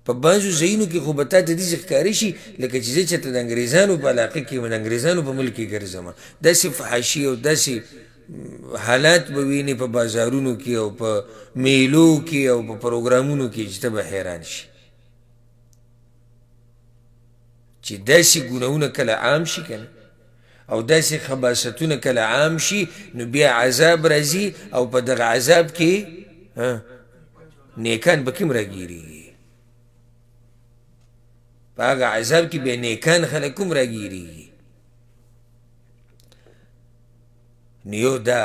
Speaker 1: په بعضو ځایونو کې خو به تا ته داسې ښکاره شي لکه چې زه چېرته د انګریزانو په علاقه کې یم د انګریزانو په ملک کې ګرځم داسې فحاشي او داسې حالات به وینې په بازارونو کې او په میلو کې او په پروګرامونو کې چې ته به حیران شي چې داسې ګناهونه کله عام شي که او داسې خباستونه کله عام شي نو بیا عذاب راځي او په دغه عذاب کې نیکان به کوم راګیریږي په هغه عذاب کې به نیکان خلک هم راګیریږي نو یو دا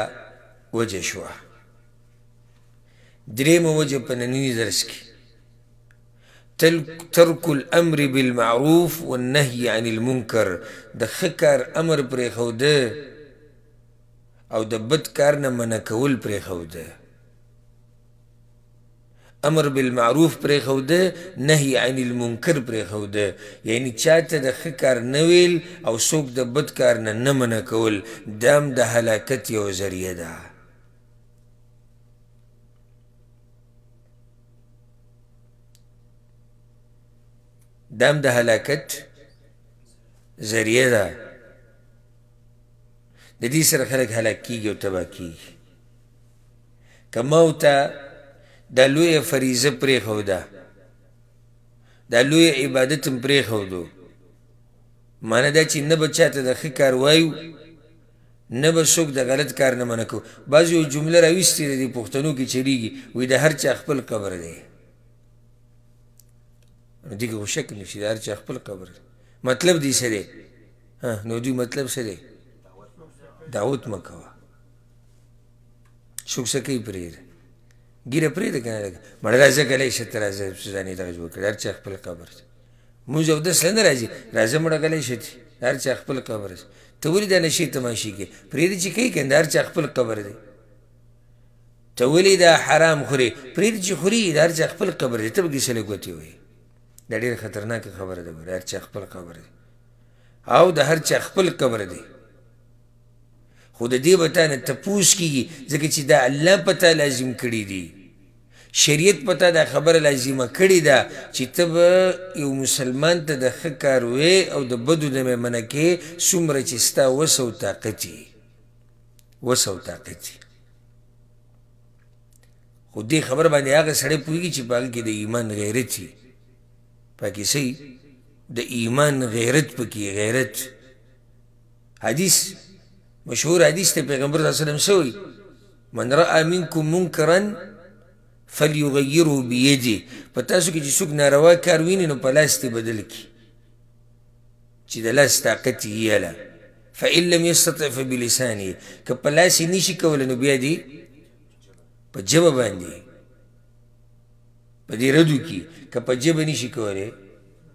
Speaker 1: وجه شوه درېیمه وجه په ننني درس کې ترک الامر بالمعروف والنهي عن المنکر د ښه کار امر پرېښوده او د بد کار نه منع کول پرېښوده امر بالمعروف پرې خوده نهي عن المنکر پرې خوده یعنی چاته د ښه کار نه ویل او څوک د بد کار نه نه منع کول دا هم د هلاکت یو ذریعه ده دا هم د هلاکت ذریعه ده د دې سره خلک هلاک کیږي او تباه کیږي که موته د لوی فریضه پرې خوده د لوی عبادت پرې خودو مانه دا چې نه بچاته د ښه کار وایو نه به څوک د غلط کار نه منع کو بعض یو جمله راویستې ده د پښتنو کې چلیږي وایي د هر چا خپل قبر دی نو دې کې خو شک نشي د هر چا خپل قبر دی مطلب دی څه دی نو دوی مطلب څه دی دعوت مه کوه څوک څه کوي پرېږده ګیره پرېږده که نه مړه راځه کلی شي ته راځه سوزانې دغه جوړ کړي هر چا خپل قبر چې مونځ اودس نه راځي راځه مړه کلی شي هر چا خپل قبر چې ته ولې دا نشې تماشې کې پرېږدې چې کوي که نه هر چا خپل قبر دی ته ولې دا حرام خوري پرېږدې چې خوري دا هر چا خپل قبر دی ته به کیسه لږ ګوتې وایي دا ډېره خطرناکه خبره ده ګوره هر چا خپل قبر دی او د هر چا خپل قبر دی خو د دې به تا نه تپوس کېږي ځکه چې دا الله په تا لازم کړي دي شریعت پتا دا خبره لازمه کړې ده چې ته به یو مسلمان ته د ښه کار وې او د بدو نه منع کې څومره چې ستا وس او طاقت یې وس او طاقت یې خو دې خبره باندې هغه سړی پوهېږي چې په کې د ایمان غیرت وي پکې صحیح د ایمان غیرت پکې غیرت حدیث مشهور حدیث ته پیغمبر صلی الله علیه وسلم سوی من رأى منکم منکرا فلیغیره بیدی په تاسو کې چې څوک ناروا کار ویني نو په لاس ته بدل کړي چې د لاس طاقت یې یله فان لم یستطع فبلسانه که په لاس یې نشي کولی نو بیا دي په ژبه باندې په دې ردو کې که په ژبه نشي کولی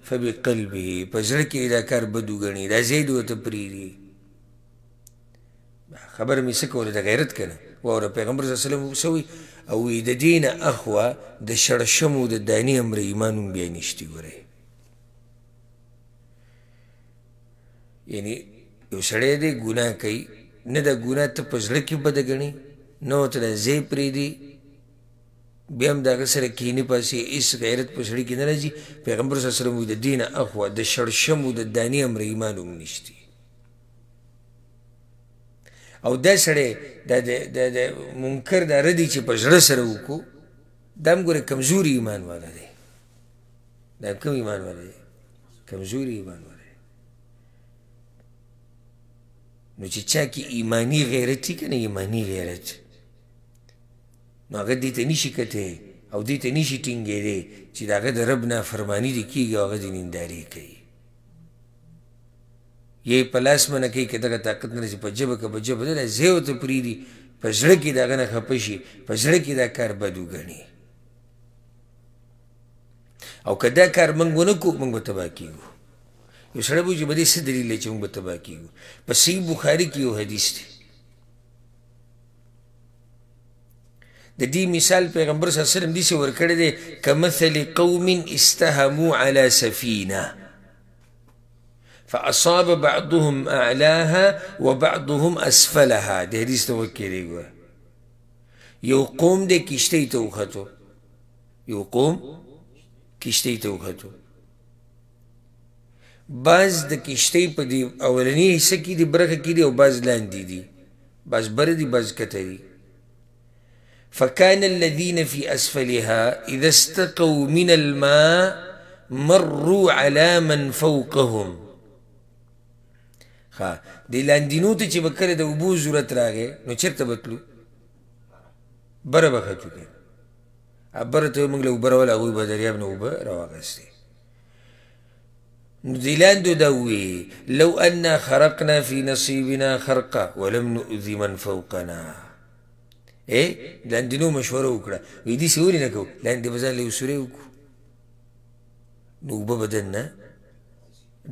Speaker 1: فبقلبه په زړه کې دا کار بد وګڼي دا زید ورته پرېږدي خبر مې څه کوله د غیرت که نه واوره پیغمبر صلی الله علیه وسلم څه او د دین اخوا د شړشمو د دانی امر ایمانوم بیا نشتی ګوره یعنی یو سړی دی ګناه کوي نه د ګناه ته په زړه کې بده ګڼي نه ورته د ځای پرېږدي بیا هم د هغه سره کښېني پسې هېڅ غیرت په سړي کې نه راځي پیغمبر صلی الله علیه وسلم د دین اخوا د شړشمو د دانې امر ایمان هم نشتی او دا سړی د د د منکر د ردی چې په زړه سره وکړو دا هم ګورې کمزوري ایمان والا دی دا کوم ایمان والا دی کمزوري ایمان والا دی نو چې چا کې ایمانی غیرت وي که نه ایماني غیرت نو هغه دې ته نشي کتی او دې ته نشي ټینګېدی چې د هغه د رب نافرماني دې کېږي او هغه دې نیندارې کوي یی پلاس من کې کې دغه طاقت نه چې په جبه کې په جبه نه زیو ته پریری په ځړ کې دغه نه خپشي په ځړ کې دا کار بدو غني او کدا کار مونږ ونه کو مونږ تبا کیو یو سره بوجي بده سې دلیل چې مونږ تبا کیو په سی بخاری کې یو حدیث دی د دې مثال پیغمبر صلی الله علیه وسلم دې ورکړی دی کمثل قوم استهموا على سفینه فاصاب بعضهم اعلاها وبعضهم اسفلها د حدیث ته وکړي ګو یو قوم د کشته ته وخته یو قوم کشته ته وخته بعض د کشته په دی اولنی حصہ کې دی برخه کې دی او بعض لاندې دی بعض بر دی بعض کته دی فكان الذين في أسفلها إذا استقوا من الماء مروا على من فوقهم ها د لاندینو ته چې بکره د ابو ضرورت راغې نو چیرته بتلو بره به خچو کې بره ته موږ له اوبره ول هغوی به دریاب نه اوبه راواخیستې نو د لاندو ده وویې لو انا خرقنا فی نصیبنا خرقه ولم نؤذي من فوقنا ای لاندینو مشوره وکړه وایي داسې ولې نه کوو لاندې به ځان له یو سورې وکړو نو اوبه بدن نه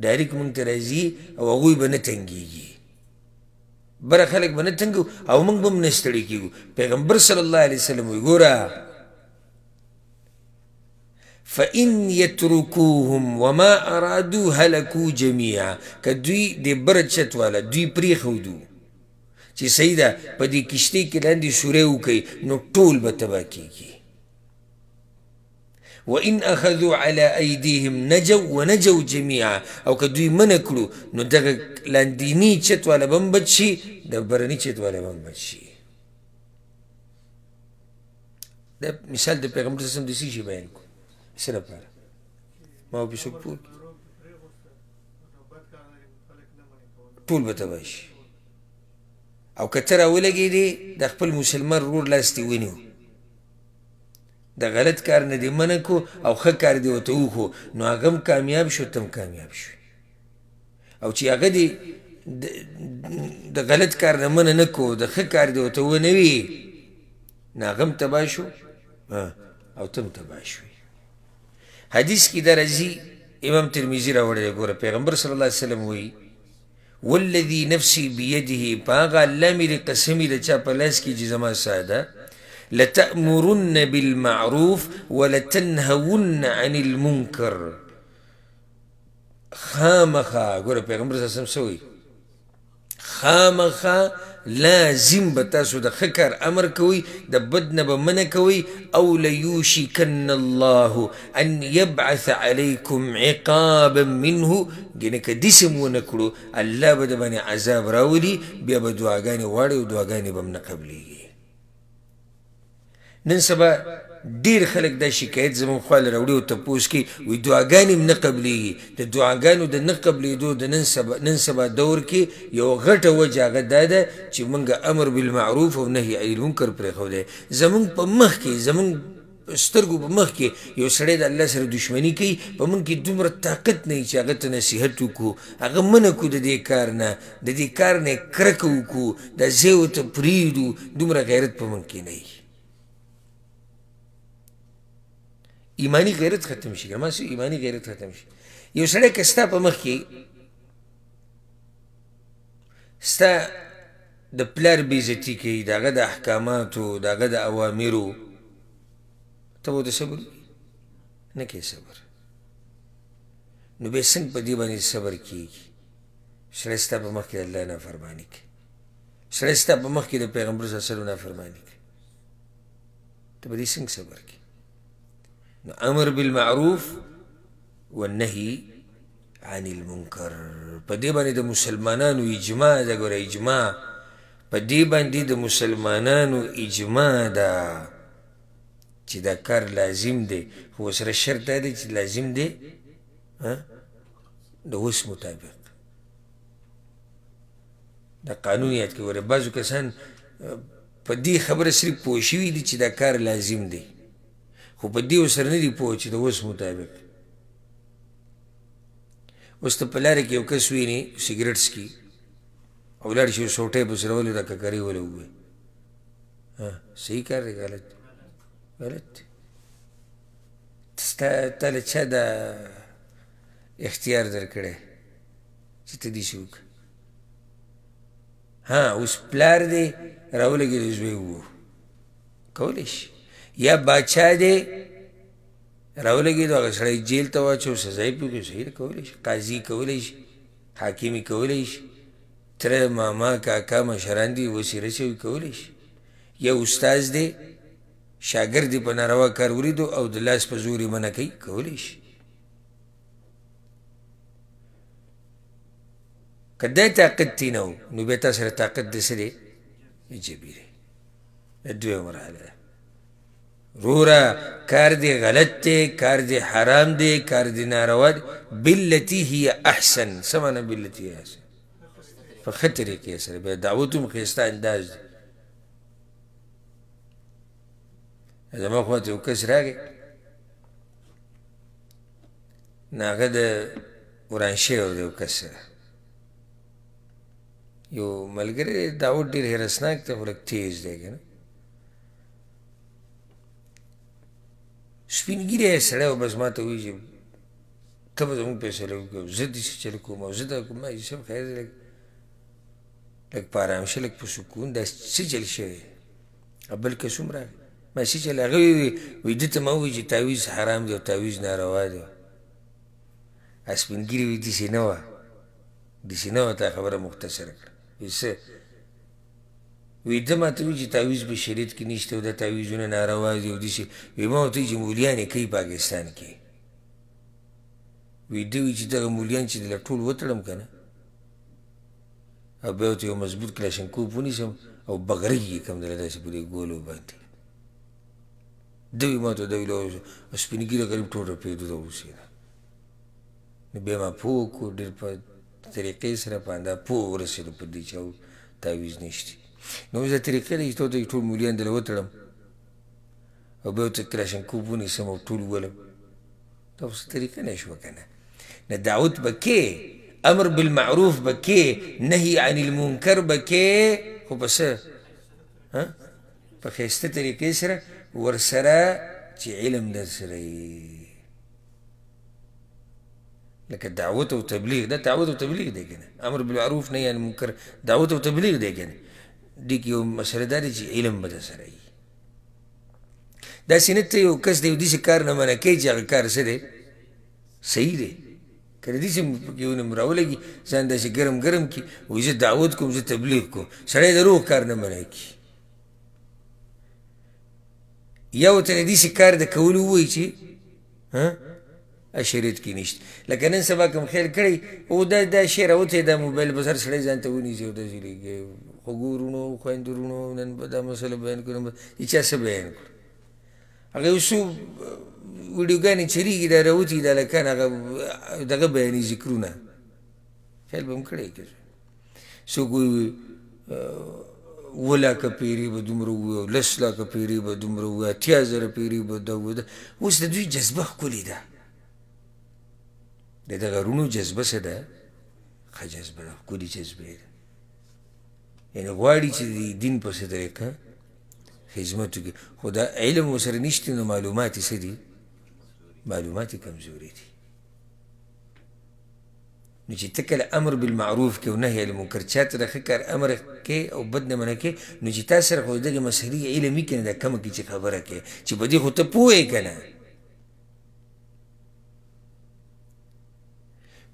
Speaker 1: ډایرک مونږ ته راځي او هغوی به نه تنګېږي بره خلک به نه تنګو او موږ به هم نه ستړي کېږو پیغمبر صلی الله علیه وسلم وایي ګوره فإن يتركوهم وما أرادوا هلكوا جميعا کدوی د برچت والا دوی پری خودو چې سیدا په دې کشتی کې لاندې شوره وکي نو ټول به تبا کیږي وان اخذوا على ايديهم نجوا ونجوا جميعا او کدوی من کړو نو دغه لاندینی چت والا بم بچي د برنی چت والا بم بچي د مثال د پیغمبر صلی الله علیه وسلم د بیان کو سره پر ما په شکور ټول به تباشي او کتره ولګې دي د خپل مسلمان رور لاستي ونیو د غلط کار نه دی منع کو او ښه کار دی ورته وښو نو هغه هم کامیاب شو ته هم کامیاب شو او چې هغه دی د غلط کار نه منع نه کو د ښه کار دی ورته ونه وي نو هغه هم تباه شو او ته هم تباه شوې حدیث کې دا راځي امام ترمیزي راوړی ګوره پیغمبر صلی الله علیه وسلم وایي والذي نفسي بيده پاغه الله مې قسم دې چا په لاس کې چې زما ساده لتأمرن بالمعروف ولتنهون عن المنکر خامخا ګوره پیغمبر صلی الله علیه وسلم سوی خامخا لازم به تاسو د خکر امر کوي د بد نه به منع کوي او لیوشکن الله ان یبعث علیکم عقابا منه ګینه که داسې ونه کړو الله به د باندې عذاب راولي بیا به دعاګانې غواړي او دعاګانې به هم نه قبلیږي نن سبا ډیر خلک دا شکایت زمون خپل راوړي او تپوس کی وی دعاګانې نه قبليږي د دعاګانو د نه قبلېدو د نن سبا نن سبا دور کې یو غټه وجه هغه دا ده چې موږ امر بالمعروف او نهي عن المنکر پرې خوله زمون په مخ کې زمون سترګو په مخ کې یو سړی د الله سره دښمنی کوي په مونږ کې دومره طاقت نه چې هغه ته نصیحت وکړو هغه منع کړو د دې کار نه د دې کار نه کرکه وکړو د زیو ته پرېږدو دومره غیرت په مونږ کې نه ایمانی غیرت ختم شي ما سي ایمانی غیرت ختم شي یو سړی کستا په مخ کې ستا د پلار بیزتی کوي د هغه د احکاماتو د هغه د اوامرو ته به د صبر نه کوې صبر نو بیا څنګه په دې باندې صبر کیږي سړی ستا په مخ کې د الله نافرماني کوي سړی ستا په مخ کې د پیغمبر صلی الله علیه وسلم نافرماني کوي ته به دې څنګه صبر کوې امر بالمعروف والنهي عن المنکر په دې باندې د مسلمانانو اجماع ده ګوره اجماع په دې باندې د مسلمانانو اجماع ده چې دا کار لازم دی خو سره شرط دا دی چې لازم دی د اوس مطابق د قانون یاد کې ګوره بعضو کسان په دې خبره صرف پوه شوي دي چې دا کار لازم دی خو په دې سره نه دی پوه چې د اوس مطابق اوس ته په لاره کې یو کس ویني سګریټ څکي او لاړ شي سوټې به سره ولې راکه کري ولې وي ها صحیح کار دی غلط غلط ستا ته له چا دا اختیار درکړی چې ته دې شي وکړه ها اوس پلار دی راولګېد زوی وو کولی شي یا بادشاہ دی راولګي دا سړی جیل ته واچو سزا یې پکې صحیح کولی شي قاضي کولی شي حاکمی کولی شي تر ماما کاکا مشران دي وسیره شوي کولی شي یا استاد دی شاګرد په ناروا کار وریدو او د لاس په زور یې منع کوي کولی شي که دی طاقت تینه نو بیا تا سره طاقت د څه دی جبیری دویمه مرحله ده روره کار دی غلط دی کار دی حرام دی کار دی ناروا دی بلتی هی احسن سمانه بلتی هی احسن په ښه طریقې سره بیا دعوت هم ښایسته انداز دی زما خوا ته یو کس راغی نو هغه د وران شوی و د یو کس سره یو ملګری داوت ډېر حرسناک دی خو لږ تیز دی که نه سپینګیری سړی و بس ما ته وایي چې ته به زموږ فیصله وکړو زه داسې چل کوم او زه دا کوم سب خیر دی لږ لږ په آرام شي لږ په سکون دا څه چل شوی بلکې څومره ما څه چل هغه وي وي ده ته ما وایي چې تعویز حرام دی او تعویز ناروا دی سپینګیري وي داسې نه وه داسې نه وه تا خبره مختصره کړه وایي څه وی ده ماته وی چې تعویض به شریعت کې نشته او د تعویضونه ناروا دي او داسې وی ما ورته چې مولیانې کوي پاکستان کې وی ده وی چې دغه مولیان چې دله ټول وتړم که نه او بیا ورته یو مضبوط کلاشنکوپ ونیسم او بغرګ یې کړم دله داسې په دې ګولو باندې ده وی ما ته ده ویل سپین ږیره غریب ټول رپېدو ته اوسېده نو بیا ما پوه کړو ډېر په طریقې سره په همدا پوه ورسېدو پر دې چې او تعویض نشته نو زه تری کلی چې ته ټول مولیان دل وترم او بیا ورته کلاشنکوب ونیسم او ټول ولم تاسو تری کنه شو کنه نه دعوت بکې امر بالمعروف بکې نهي عن المنکر بکې خو بس ها په خسته تری کې سره ور سره چې علم در سره لك دعوته وتبليغ ده دعوته وتبليغ ده كده امر بالمعروف نهي عن المنكر دعوته وتبليغ ده كده دې کې یو مسله دا دی چې علم به در سره وي داسې نه ته یو کس دی یو داسې کار نه منع کوي چې هغه کار څه دی صحیح دی که د داسې یو نوم راولګي ځان داسې ګرم ګرم کړي وایي زه دعوت کوم زه تبلیغ کوم سړی د روغ کار نه منع کړي یو تنه داسې کار د کولو ووایي چې شریعت کې نشته لکه نن سبا کوم خیر کړی او دا دا شعر اوتی دا موبایل به سر سړی ځان ته ونیسي او داسې خوګورونو خويندورونو نن به دا مسله بیان کړم چې څه بیان کړم هغه وسو ویډیوګانې چریږي دا راوتی دا لکه هغه دغه بیانې ذکرونه خیال به هم کړی که څوک وایي اوه لکه پیري به دومره ووایي لس لکه پیري به دومره ووایي اتیا زره پیري به دا ووایي اوس د دوی جذبه ښکلې ده د دغه رونو جذبه څه ده ښه جذبه ده ښکلې جذبې ده یعنی غواړي چې د دین په څه طریقه خدمت وکړي خو دا علم ورسره نشته نو معلومات یې څه دي معلومات یې کمزوري دي نو چې ته کله امر بالمعروف کې او نهی المنکر چا ته د ښه کار امر کې او بد نه منع کې نو چې تا سره خو دغې مسلې علمي که نه دا کمه کې چې خبره کې چې په دې خو ته پوه یې که نه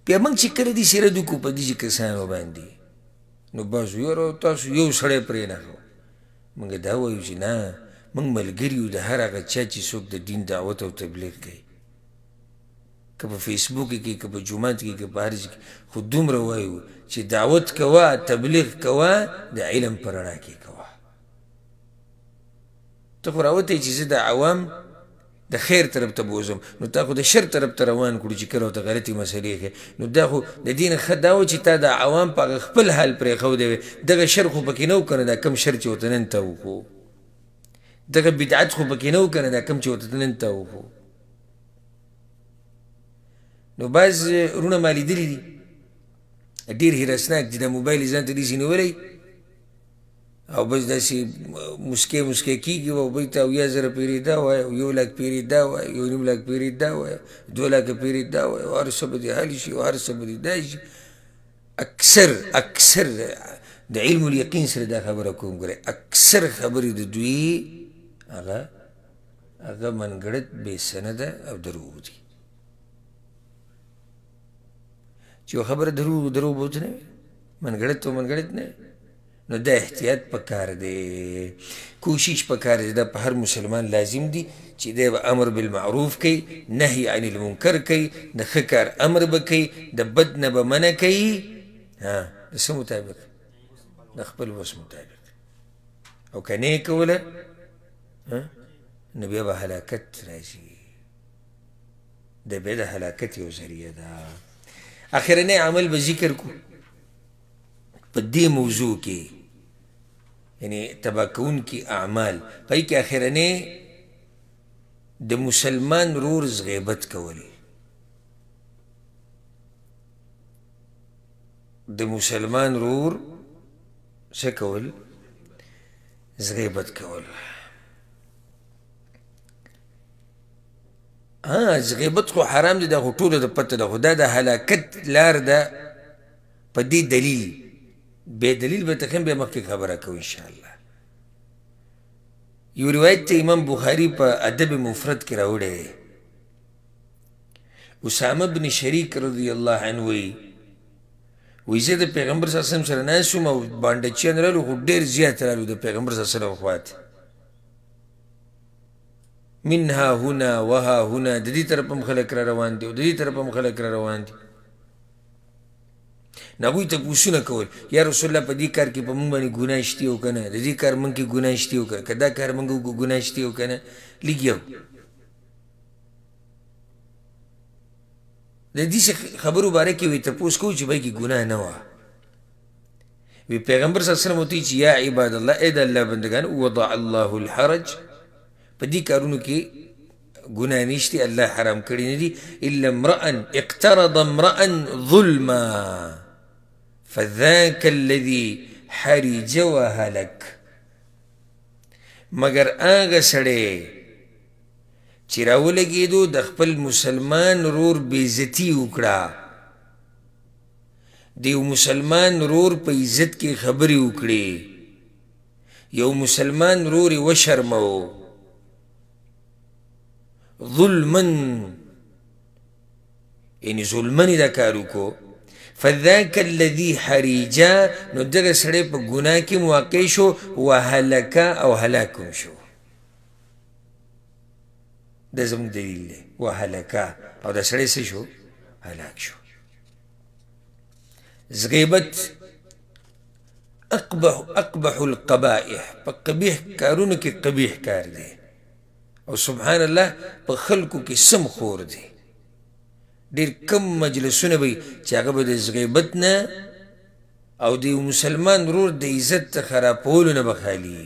Speaker 1: بیا موږ چې کله دې سیرت وکړو په دې چې کسانو باندې نو بس یو تاسو یو سړی پرې نه کو موږ دا وایو چې نه موږ ملګري یو د هر هغه چا چې څوک د دین دعوت او تبلیغ کوي که په فیسبوک کې که په جومات کې که په هر ځای کې خو دومره وایو چې دعوت کوه تبلیغ کوه د علم په رڼا کې کوه ته خو راوتی چې زه د عوام د خیر طرف ته بوزم نو تا خو د شر طرف ته روان کړو چې کله ته غلطي مسلې کې نو دا خو د دین ښه دا و چې تا د عوام په خپل حال پرېښودی وې دغه شر خو پکې نه و کنه دا کم شر چې ورته نن ته وکړو دغه بدعت خو پکې نه و کنه دا کم چې ورته نن ته وکړو نو بعض رونه ما لیدلي دي ډېر هرسناک دي د موبایل یې ځان ته نیسي نیولی او بس داسې مسکې مسکې کېږي او بل ته اویا زره پیرې دا وایي او یو لاک پیرې دا وایي یو نیم لاک پیرې دا وایي دوه لاکه پیرې دا وایي او هر څه به دې حالي شي او هر څه به دې دا شي اکثر اکثر د علم الیقین سره دا خبره کوم ګورئ اکثر خبرې د دوی هغه هغه منګړت بې سنده او دروغ دي چې یو خبره دروغ دروغ بوت نه وي منګړت تو منګړت نه وي نو د احتیاط پکار دی کوشش پکار دی دا په هر مسلمان لازم دی چې دی به امر بالمعروف کوي نهي عن المنکر کوي د ښه کار امر به کوي د بد نه به منع کوي ها د څه مطابق د خپل وس مطابق او که نه یې کوله نو بیا به هلاکت راځي د بیا د هلاکت یو ذریعه ده اخرنی عمل به ذکر کو په دې موضوع کې یعنی تباکون کی اعمال پای کې اخرنه د مسلمان رور غیبت کول د مسلمان رور څه کول غیبت کول ها غیبت خو حرام دي دا خو ټول د پته ده خو دا د هلاکت لار ده په دې دلیل به دلیل به تخم به مخکې خبره کوو انشاءالله یو روایت ته امام بخاري په ادب مفرد کې راوړی دی اسامه بن شریک رضی الله عنه وی وی زه د پیغمبر صلی الله علیه وسلم سره ناست وم او باندې چین رالو خو ډېر زیات رالو د پیغمبر صلی الله علیه وسلم خواته من ها هنا وها هنا د دې طرف هم خلک را روان دي او د دې طرف هم خلک را روان دي نبوی ته پوښونه کول یا رسول الله په دې کار کې په مونږ باندې ګناه شته او کنه د دې کار مونږ کې ګناه شته او کنه کدا کار مونږ کې ګناه شته او کنه لګیو د دې خبرو باره کې وي ته پوښ کو چې به کې ګناه نه وای وی پیغمبر صلی الله علیه وسلم وتی چې یا عباد الله اې د الله بندگان وضع الله الحرج په دې کارونو کې ګناه نشته الله حرام کړی نه دي الا امرأ اقترض امرأ ظلما فذاك الذي حرج وهلك مگر آغا سڑے چې راولګېدو د خپل مسلمان رور بیزتی وکړه دیو مسلمان رور په عزت کې خبرې وکړې یو مسلمان رور و شرمو ظلمن یعنی ظلمن دا کار وکړو فذاک الذی حریجا نو دغه سړی په ګناه کې مواقع شو وهلک او هلاک شو دا زموږ دلیل دی وهلک او دا سړی څه شو هلاک شو زغیبت اقبح اقبح القبائح په قبیح کارونو کې قبیح کار دی او سبحان الله په خلکو کې سم خور دی ډیر کم مجلسونه وي چې هغه به د غیبت نه او د مسلمان ورور د عزت خرابولو نه بخالي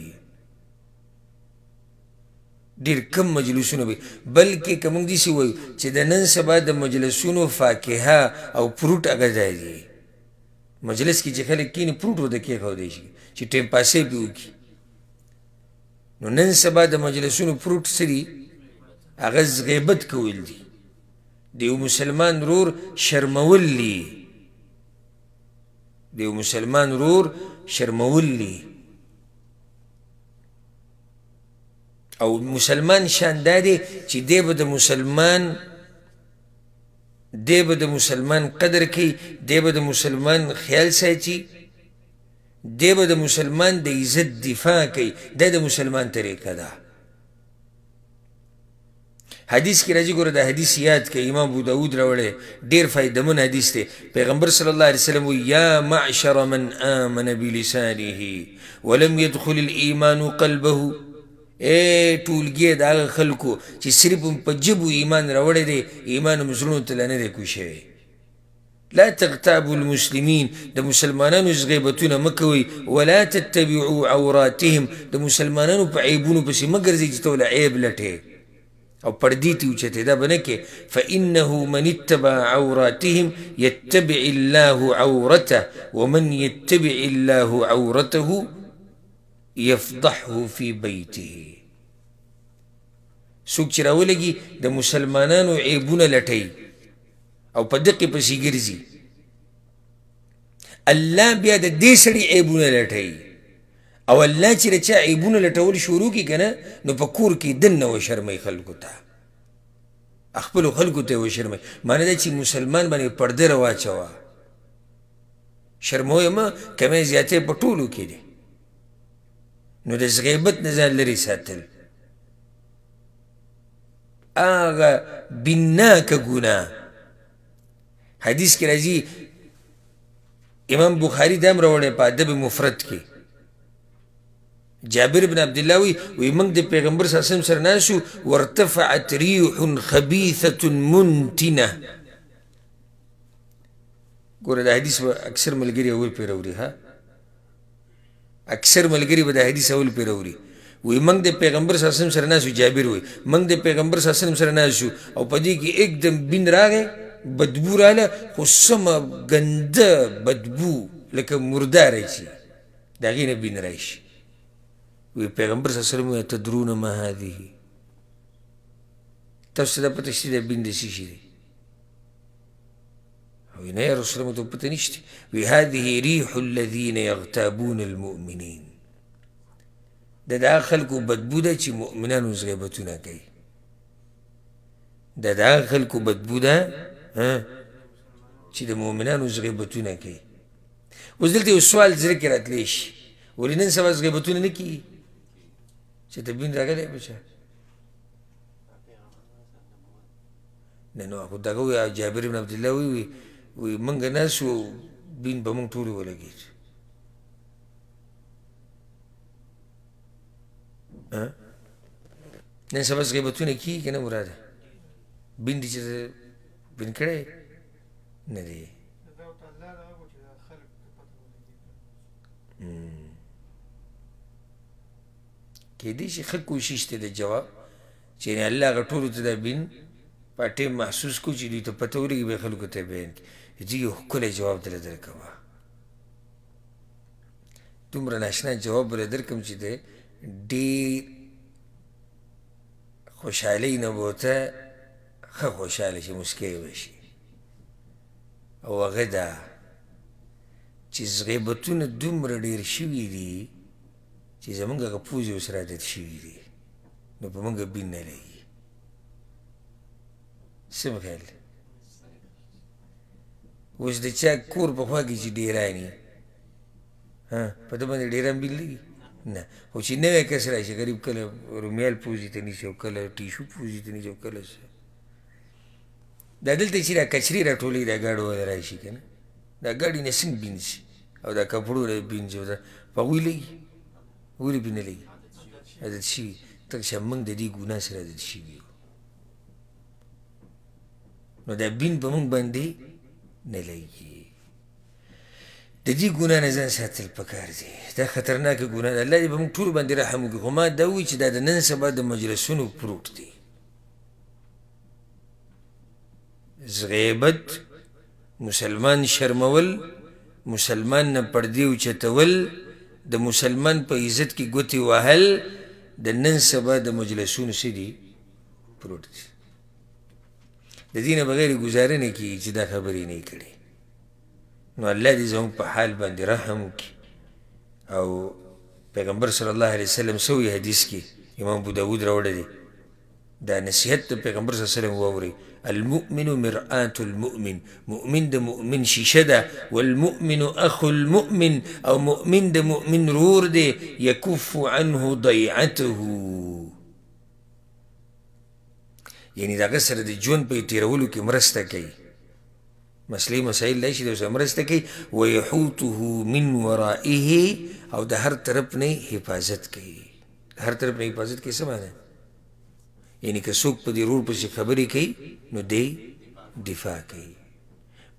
Speaker 1: ډیر کم مجلسونه وي بلکې کوم دي سی وایو چې د نن سبا د مجلسونو فاکهه او فروټ هغه ځای دی مجلس کې چې خلک کینی فروټ ورته کېښودی شي چې ټیم پاسې به وکړي نو نن سبا د مجلسونو فروټ سری هغه غیبت کول دي دیو مسلمان رور شرمول لی دیو مسلمان رور شرمول لی او مسلمان شان دادی چې دی به د مسلمان دی به د مسلمان قدر کوي دی به د مسلمان خیال ساتي دی به د مسلمان د عزت دفاع کوي دا د مسلمان طریقه ده حدیث کې راځي ګوره د حدیث یاد کې امام ابو داود راوړی ډیر فائدمن حدیث دی پیغمبر صلی الله علیه وسلم وی یا معشر من آمن بلسانه ولم يدخل الايمان قلبه اے ټولګي د خلکو چې صرف په جبو ایمان راوړی دی ایمان مسلمان ته نه دی کوشي لا تغتابوا المسلمين د مسلمانانو زغیبتونه مکوي ولا تتبعوا عوراتهم د مسلمانانو په عیبونو پسې مګرځي چې توله عیب لټه او پردی تی اوچته دا بنه کې فانه من اتبع عوراتهم يتبع الله عورته ومن يتبع الله عورته يفضحه في بيته څوک چې راولګي د مسلمانانو عیبونه لټي او په دقه پسې ګرځي الله بیا د دې سړي عیبونه لټي او الله چې د چا عیبونه لټول شروع کړي که نه نو په کور کې دننه وشرمئ خلکو ته خپلو خلکو ته یې وشرمئ معنی دا چې مسلمان باندې پرده رواچوه شرموی ما کمی زیاتې په ټولو کې دی نو د غیبت نه ځان لرې ساتل هغه بناکه ګناه حدیث کې راځي امام بخاری دام راوړی په ادب مفرد کې جابر بن عبد الله وی وی موږ د پیغمبر صلی الله علیه وسلم سره ناشو ورتفعت ريح خبيثه منتنه ګوره دا حدیث اکثر ملګری اول پیروري ها اکثر ملګری به دا حدیث اول پیروري وی موږ د پیغمبر صلی الله علیه وسلم سره ناشو جابر وی موږ د پیغمبر صلی الله علیه وسلم سره ناشو او پدې کې एकदम بین راغی بدبو رااله خو سمه ګنده بدبو لکه مرداره شي دا غینه بین راشي وی پیغمبر صلی الله علیه وسلم تدرون ما هذه تاسو دا پته شته د بند شي شي وی نه رسول الله ته پته نشته وی هذه ريح الذين يغتابون المؤمنين د دا خلکو بدبو ده چې مؤمنانو غیبتونه کوي د دا خلکو بدبو ده چې د مؤمنانو غیبتونه کوي اوس دلته یو سوال زړه کې راتلی شي ولې نن سبا غیبتونه نه کیږي چې تبین راغلی بشه نه نو خو دغه وی جابر بن عبد الله وی وی, وی منګ نه شو بین به مونږ ټول ولګی ها نن سبا څه غیبتونه کی کنه مراده بین دي چې بین کړي نه دی Mm. کې دې شي خل کوشش ته د جواب چې الله غټورو ته د بین پټه محسوس کو چې دوی ته پته ورګي به خلکو ته بین چې یو کله جواب دل درکوا دومره ناشنا جواب ور درکم چې دې ډېر خوشحالي نه بوته خه خوشاله شي مسکې وشي او هغه دا چې زغیبتونه دومره ډېر شوي دي چې زمونږ هغه پوزې اوس عادت شوي دي نو په مونږ بین نه لګي څه به خیال اوس د چا کور په خوا کې چې ډیراني ها په ده باندې ډیران بین لګي نه خو چې نوی کس راشي غریب کله رومیال پوزې ته نیسي او کله ټیشو پوزې ته نیسي او کله څه دا دلته چې دا کچري راټولې دا ګاډو راشي که نه دا ګاډي نه څنګه بین شي او دا کپړو بین شي او دا په هغوی لګي ولې پې نه لګي عادت شوي ځکه چې موږ د دې ګناه سره عادت شوي یو نو دا بین په موږ باندې نه لګي د دې ګناه نه ځان ساتل پکار دي دا خطرناکه ګناه ده الله دې په موږ ټولو باندې رحم وکړي خو ما دا وایي چې دا د نن سبا د مجلسونو پروت دی غیبت مسلمان شرمول مسلمان نه پردې اوچتول د مسلمان په عزت کې ګوتی وهل د نن سبا د مجلسونو سدي پروت دي د دې نه بغیر گزاره نه کیږي چې دا خبرې نه کړي نو الله دې زموږ په حال باندې رحم وکړي او پیغمبر صلی الله علیه وسلم سوی حدیث کې امام ابو داود راوړی دی دا نصیحت د پیغمبر صلی الله علیه وسلم ووري المؤمن مرآة المؤمن مؤمن د مؤمن شیشه ده والمؤمن اخو المؤمن او مؤمن د مؤمن رور دی یکف عنه ضیعته یعنی دغه سره د ژوند په تیرولو کې مرسته کوي مسلې مسایل دی چې د سره مرسته کوي ویحوته من ورائه او د هر طرف نه حفاظت کوي هر طرف نه حفاظت کوي څه معنی یعنی که څوک په دې رور پسې خبرې کوي نو دی دفاع کوي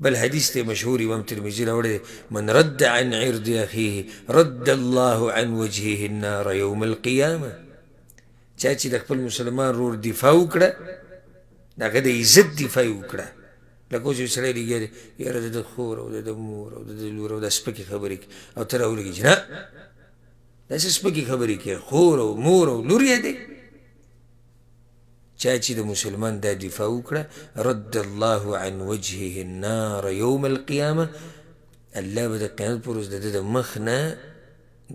Speaker 1: بل حدیث ته مشهور امام ترمذی راوړی من رد عن عرض اخیه رد الله عن وجهه النار یوم القیامه چا چې د خپل مسلمان رور دفاع وکړه د هغه د عزت دفاع وکړه لکه اوس یو سړی لګیا دی یاره د خور او د مور او د لور او د سپکې خبرې کوي او ته راولګېږي نه داسې سپکې خبرې کوي خور او مور او لور یې دی چا چې د مسلمان دا دفاع وکړه رد الله عن وجهه النار یوم القیامه الله به د قیامت پر ورځ د ده د مخ نه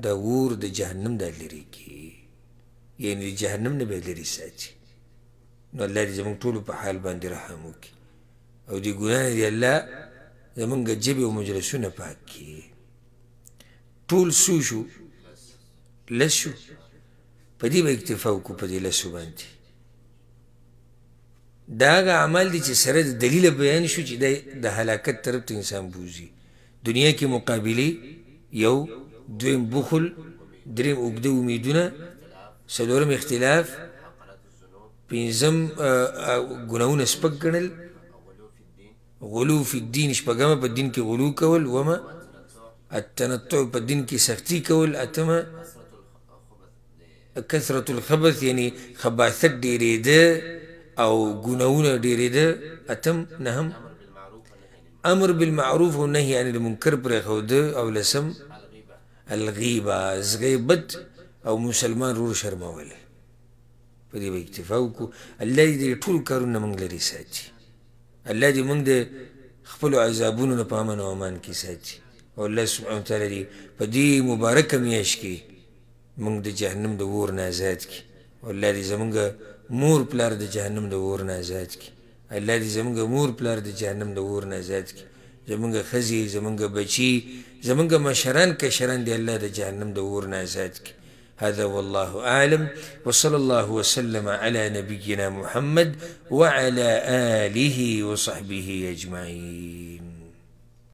Speaker 1: د اور د جهنم دا لرې کړي یعنې د جهنم نه به لرې ساتي نو الله دې زموږ ټولو په حال باندې رحم وکړي او دې ګناه دې الله زموږ جبې او مجلسونه پاک کړي ټول سو شو لس شو په دې به اکتفا وکړو په دې لسو باندې دا هغه عمل دی چې سره د دلیل بیان شو چې د هلاکت طرف ته انسان بوزي دنیا کې مقابله یو دویم بخل دریم اوږده امیدونه څلورم اختلاف پنځم ګناهونه سپک ګڼل غلو فی الدین شپږمه په دین کې غلو کول ومه التنطع په دین کې سختی کول اتمه کثرت الخبث یعنی خباثت ډیرېده او ګناونه ډېرېده اتم نهم امر بالمعروف او نهي عن المنکر پر خود او لسم الغیبه زغیبت او مسلمان رو شرمول په دې اکتفا وکړو الله دې ټول کارونه موږ لري ساتي الله دې موږ د خپل عذابونو په امن او امان کې ساتي او الله سبحانه وتعالی دی په دې مبارکه میاشت کې موږ د جهنم د اور نه آزاد کړي او الله دې زموږ مور پلار د جهنم د اور نه آزاد کی الله دې زمونږ مور پلار د جهنم د اور نه آزاد کی زمونږ خزي زمونږ بچي زمونږ مشران کشران دې الله د جهنم د اور نه آزاد کی هذا والله أعلم وصلى الله وسلم على نبينا محمد وعلى آله وصحبه أجمعين